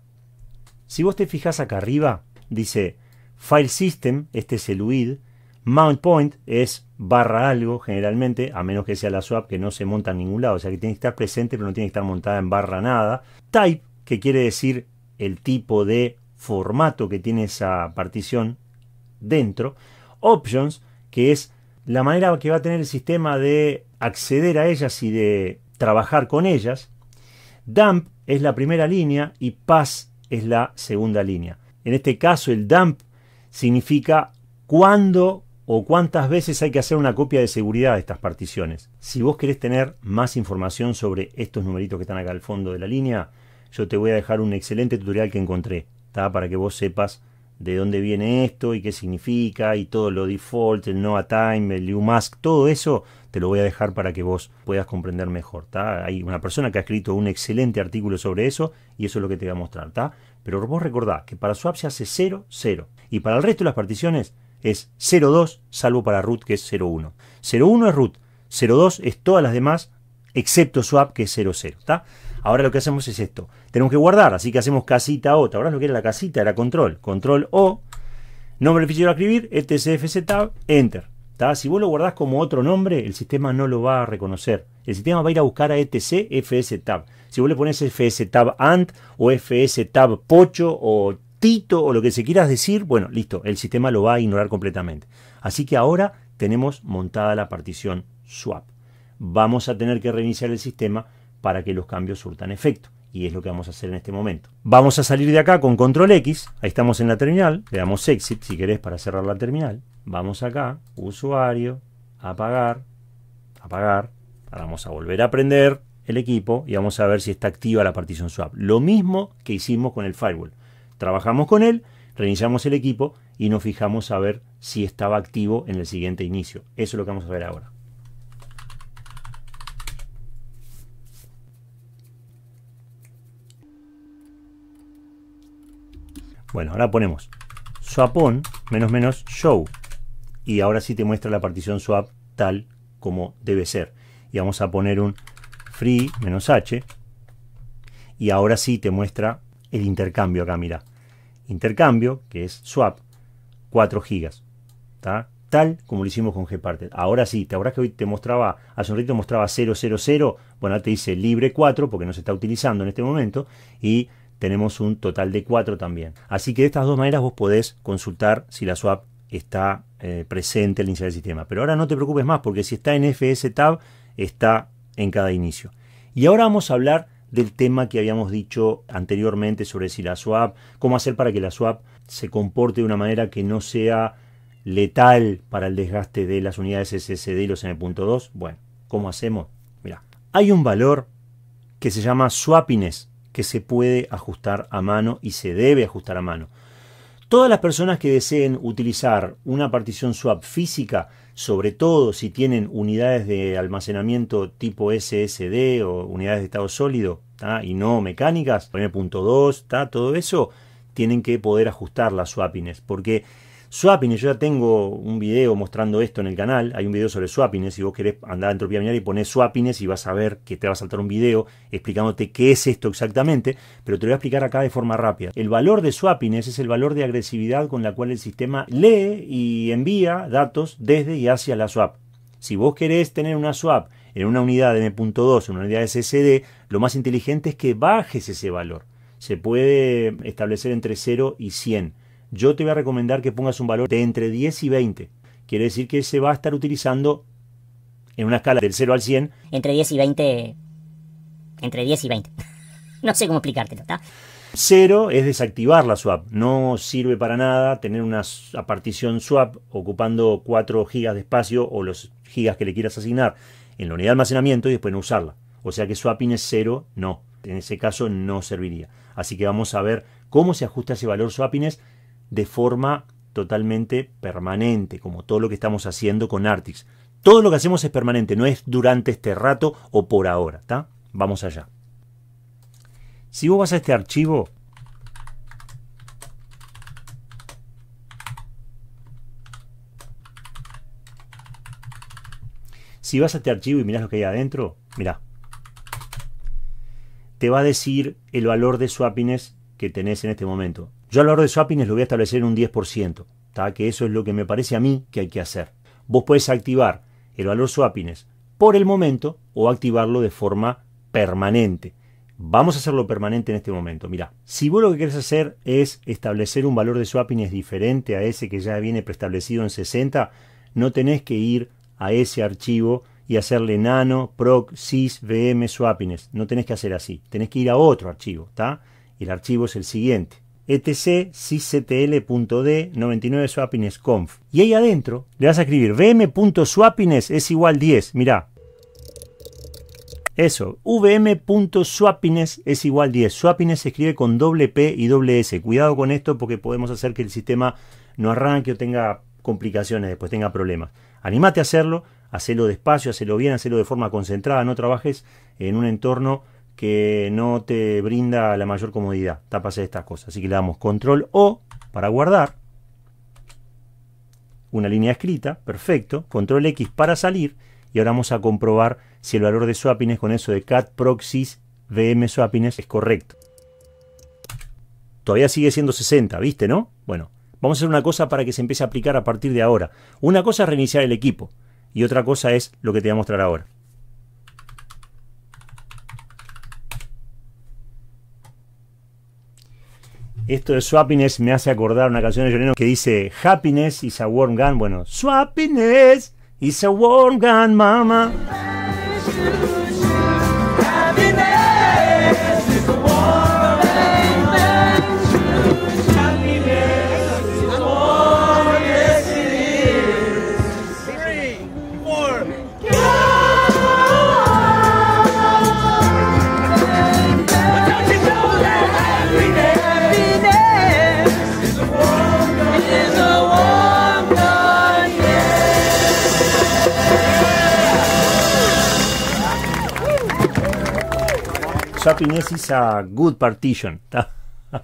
Si vos te fijas acá arriba, dice File System, este es el UID. Mount Point es barra algo generalmente, a menos que sea la swap que no se monta en ningún lado. O sea que tiene que estar presente, pero no tiene que estar montada en barra nada. Type, que quiere decir el tipo de formato que tiene esa partición dentro. Options, que es la manera que va a tener el sistema de acceder a ellas y de trabajar con ellas. Dump es la primera línea y Pass es la segunda línea. En este caso el dump significa cuándo o cuántas veces hay que hacer una copia de seguridad de estas particiones. Si vos querés tener más información sobre estos numeritos que están acá al fondo de la línea, yo te voy a dejar un excelente tutorial que encontré, está para que vos sepas de dónde viene esto y qué significa y todo lo default, el no time, el mask, todo eso te lo voy a dejar para que vos puedas comprender mejor. Hay una persona que ha escrito un excelente artículo sobre eso y eso es lo que te voy a mostrar. está. Pero vos recordá que para swap se hace 0, 0 y para el resto de las particiones es 0.2 salvo para root que es 0.1. 0.1 es root, 0.2 es todas las demás excepto swap que es 0.0. ¿tá? Ahora lo que hacemos es esto. Tenemos que guardar, así que hacemos casita otra. Ahora lo que era la casita? Era control. Control O. Nombre del fichero a escribir, etc FSTab. enter. Si vos lo guardás como otro nombre, el sistema no lo va a reconocer. El sistema va a ir a buscar a etcfstab. Si vos le pones fs tab ant o fs pocho o tito o lo que se quieras decir, bueno, listo, el sistema lo va a ignorar completamente. Así que ahora tenemos montada la partición swap. Vamos a tener que reiniciar el sistema para que los cambios surtan efecto. Y es lo que vamos a hacer en este momento. Vamos a salir de acá con control X. Ahí estamos en la terminal. Le damos exit si querés para cerrar la terminal. Vamos acá, usuario, apagar, apagar. Ahora vamos a volver a prender el equipo y vamos a ver si está activa la partición swap. Lo mismo que hicimos con el firewall. Trabajamos con él, reiniciamos el equipo y nos fijamos a ver si estaba activo en el siguiente inicio. Eso es lo que vamos a ver ahora. Bueno, ahora ponemos swap menos menos show. Y ahora sí te muestra la partición swap tal como debe ser. Y vamos a poner un free menos h. Y ahora sí te muestra el intercambio acá, mira. Intercambio, que es swap, 4 gigas. Tal como lo hicimos con Gparted. Ahora sí, te habrás que hoy te mostraba, hace un ratito mostraba 000, bueno, ahora te dice libre 4 porque no se está utilizando en este momento. Y tenemos un total de 4 también. Así que de estas dos maneras vos podés consultar si la swap está eh, presente al iniciar del sistema. Pero ahora no te preocupes más porque si está en FS Tab está en cada inicio. Y ahora vamos a hablar del tema que habíamos dicho anteriormente sobre si la swap, cómo hacer para que la swap se comporte de una manera que no sea letal para el desgaste de las unidades SSD y los M.2. Bueno, ¿cómo hacemos? Mira, hay un valor que se llama swappiness que se puede ajustar a mano y se debe ajustar a mano. Todas las personas que deseen utilizar una partición swap física, sobre todo si tienen unidades de almacenamiento tipo SSD o unidades de estado sólido y no mecánicas, está todo eso, tienen que poder ajustar las swappings porque Swapping, yo ya tengo un video mostrando esto en el canal, hay un video sobre swapping, ¿eh? si vos querés andar a entropía binaria y pones Swapiness ¿eh? y vas a ver que te va a saltar un video explicándote qué es esto exactamente, pero te lo voy a explicar acá de forma rápida. El valor de swapping ¿eh? es el valor de agresividad con la cual el sistema lee y envía datos desde y hacia la swap. Si vos querés tener una swap en una unidad de M.2, en una unidad de SSD, lo más inteligente es que bajes ese valor. Se puede establecer entre 0 y 100 yo te voy a recomendar que pongas un valor de entre 10 y 20. Quiere decir que se va a estar utilizando en una escala del 0 al 100. Entre 10 y 20. Entre 10 y 20. no sé cómo explicártelo, ¿está? 0 es desactivar la swap. No sirve para nada tener una partición swap ocupando 4 gigas de espacio o los gigas que le quieras asignar en la unidad de almacenamiento y después no usarla. O sea que swapping es cero no. En ese caso no serviría. Así que vamos a ver cómo se ajusta ese valor es de forma totalmente permanente, como todo lo que estamos haciendo con Artix. Todo lo que hacemos es permanente, no es durante este rato o por ahora, Vamos allá. Si vos vas a este archivo, si vas a este archivo y mirás lo que hay adentro, mirá, te va a decir el valor de su que tenés en este momento. Yo a valor de swapines lo voy a establecer en un 10%, que eso es lo que me parece a mí que hay que hacer. Vos puedes activar el valor swapines por el momento o activarlo de forma permanente. Vamos a hacerlo permanente en este momento. Mira, si vos lo que querés hacer es establecer un valor de swapines diferente a ese que ya viene preestablecido en 60, no tenés que ir a ese archivo y hacerle nano, proc, sys, vm, swapines. No tenés que hacer así. Tenés que ir a otro archivo, está. el archivo es el siguiente etc.sysctl.d 99 swapinesconf. Y ahí adentro le vas a escribir vm.swapines es igual 10. Mirá. Eso, vm.swappiness es igual 10. swappiness se escribe con doble P y doble S. Cuidado con esto porque podemos hacer que el sistema no arranque o tenga complicaciones, después tenga problemas. Animate a hacerlo, hacelo despacio, hacelo bien, hacelo de forma concentrada, no trabajes en un entorno que no te brinda la mayor comodidad. Tapas estas cosas. Así que le damos control O para guardar. Una línea escrita, perfecto. Control X para salir. Y ahora vamos a comprobar si el valor de Swapines con eso de cat proxies vm Swapines es correcto. Todavía sigue siendo 60, ¿viste, no? Bueno, vamos a hacer una cosa para que se empiece a aplicar a partir de ahora. Una cosa es reiniciar el equipo y otra cosa es lo que te voy a mostrar ahora. Esto de Swappiness me hace acordar una canción de Lloreno que dice Happiness is a warm gun. Bueno, Swappiness is a warm gun, mama. Swapiness is a good partition.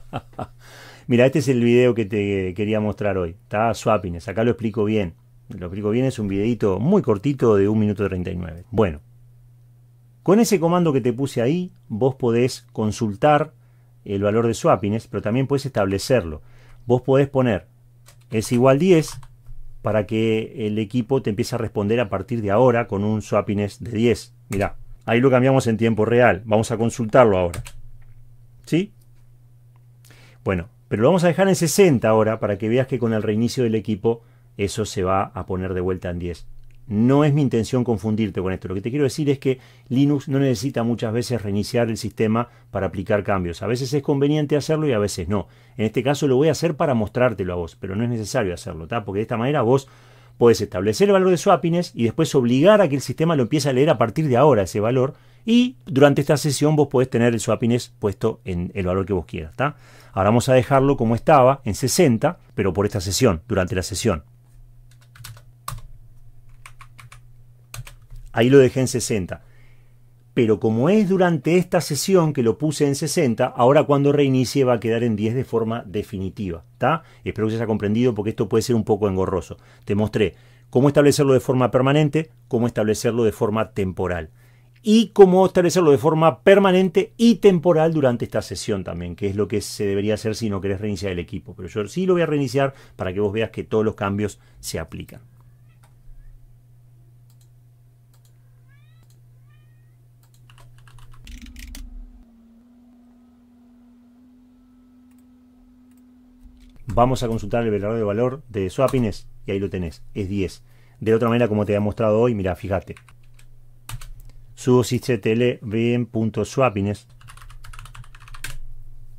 Mira, este es el video que te quería mostrar hoy. Está Swappiness. acá lo explico bien. Lo explico bien, es un videito muy cortito de 1 minuto 39. Bueno, con ese comando que te puse ahí, vos podés consultar el valor de swappiness, pero también podés establecerlo. Vos podés poner es igual 10 para que el equipo te empiece a responder a partir de ahora con un swappiness de 10. Mira. Ahí lo cambiamos en tiempo real. Vamos a consultarlo ahora. ¿Sí? Bueno, pero lo vamos a dejar en 60 ahora para que veas que con el reinicio del equipo eso se va a poner de vuelta en 10. No es mi intención confundirte con esto. Lo que te quiero decir es que Linux no necesita muchas veces reiniciar el sistema para aplicar cambios. A veces es conveniente hacerlo y a veces no. En este caso lo voy a hacer para mostrártelo a vos, pero no es necesario hacerlo, ¿tá? porque de esta manera vos Puedes establecer el valor de su y después obligar a que el sistema lo empiece a leer a partir de ahora ese valor. Y durante esta sesión vos podés tener el su puesto en el valor que vos quieras. Ahora vamos a dejarlo como estaba, en 60, pero por esta sesión, durante la sesión. Ahí lo dejé en 60 pero como es durante esta sesión que lo puse en 60, ahora cuando reinicie va a quedar en 10 de forma definitiva. Espero que se haya comprendido porque esto puede ser un poco engorroso. Te mostré cómo establecerlo de forma permanente, cómo establecerlo de forma temporal. Y cómo establecerlo de forma permanente y temporal durante esta sesión también, que es lo que se debería hacer si no querés reiniciar el equipo. Pero yo sí lo voy a reiniciar para que vos veas que todos los cambios se aplican. vamos a consultar el de valor de Swapines y ahí lo tenés, es 10. De otra manera, como te he mostrado hoy, mira, fíjate. Sudo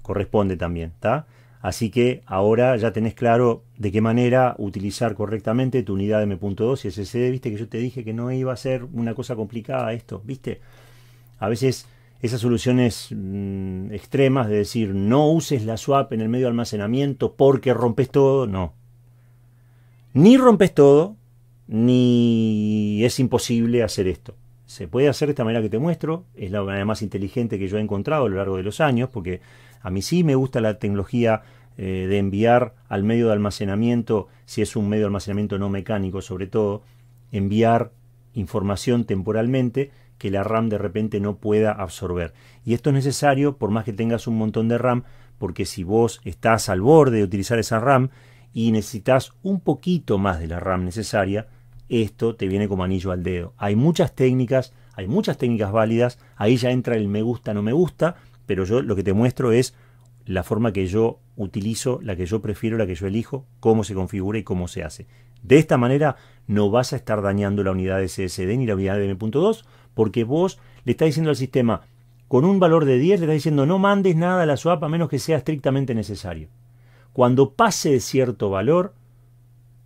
corresponde también, ¿está? Así que ahora ya tenés claro de qué manera utilizar correctamente tu unidad M.2 y SSD. Viste que yo te dije que no iba a ser una cosa complicada esto, ¿viste? A veces esas soluciones mm, extremas de decir no uses la swap en el medio de almacenamiento porque rompes todo, no. Ni rompes todo, ni es imposible hacer esto. Se puede hacer de esta manera que te muestro, es la manera más inteligente que yo he encontrado a lo largo de los años, porque a mí sí me gusta la tecnología eh, de enviar al medio de almacenamiento, si es un medio de almacenamiento no mecánico sobre todo, enviar información temporalmente que la RAM de repente no pueda absorber. Y esto es necesario por más que tengas un montón de RAM, porque si vos estás al borde de utilizar esa RAM y necesitas un poquito más de la RAM necesaria, esto te viene como anillo al dedo. Hay muchas técnicas, hay muchas técnicas válidas, ahí ya entra el me gusta, no me gusta, pero yo lo que te muestro es la forma que yo utilizo, la que yo prefiero, la que yo elijo, cómo se configura y cómo se hace. De esta manera no vas a estar dañando la unidad de SSD ni la unidad de M.2 porque vos le estás diciendo al sistema, con un valor de 10 le estás diciendo no mandes nada a la swap a menos que sea estrictamente necesario. Cuando pase de cierto valor,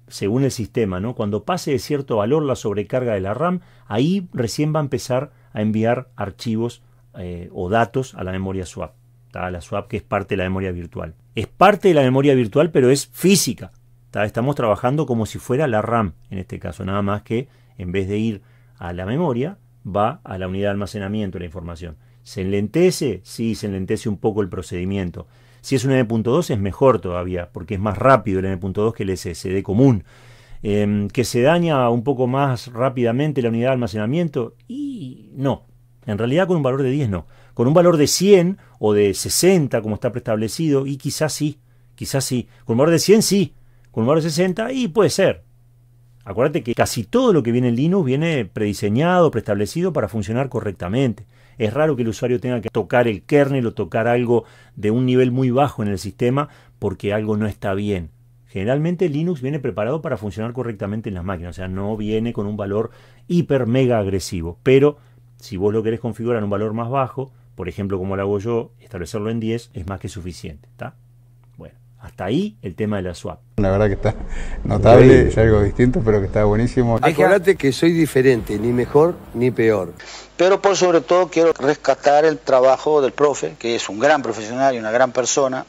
según el sistema, ¿no? Cuando pase de cierto valor la sobrecarga de la RAM, ahí recién va a empezar a enviar archivos eh, o datos a la memoria swap. La swap que es parte de la memoria virtual. Es parte de la memoria virtual, pero es física. Estamos trabajando como si fuera la RAM, en este caso, nada más que en vez de ir a la memoria, va a la unidad de almacenamiento la información. ¿Se enlentece? Sí, se enlentece un poco el procedimiento. Si es un M.2 es mejor todavía, porque es más rápido el M.2 que el SSD común. Em, ¿Que se daña un poco más rápidamente la unidad de almacenamiento? Y no. En realidad con un valor de 10 no. Con un valor de 100 o de 60 como está preestablecido, y quizás sí, quizás sí. Con un valor de 100 sí. Con un valor de 60 y puede ser, Acuérdate que casi todo lo que viene en Linux viene prediseñado, preestablecido para funcionar correctamente. Es raro que el usuario tenga que tocar el kernel o tocar algo de un nivel muy bajo en el sistema porque algo no está bien. Generalmente Linux viene preparado para funcionar correctamente en las máquinas, o sea, no viene con un valor hiper mega agresivo. Pero si vos lo querés configurar en un valor más bajo, por ejemplo como lo hago yo, establecerlo en 10 es más que suficiente. ¿está? Hasta ahí el tema de la swap. La verdad que está notable, es algo distinto, pero que está buenísimo. Acordate que soy diferente, ni mejor ni peor. Pero por sobre todo quiero rescatar el trabajo del profe, que es un gran profesional y una gran persona.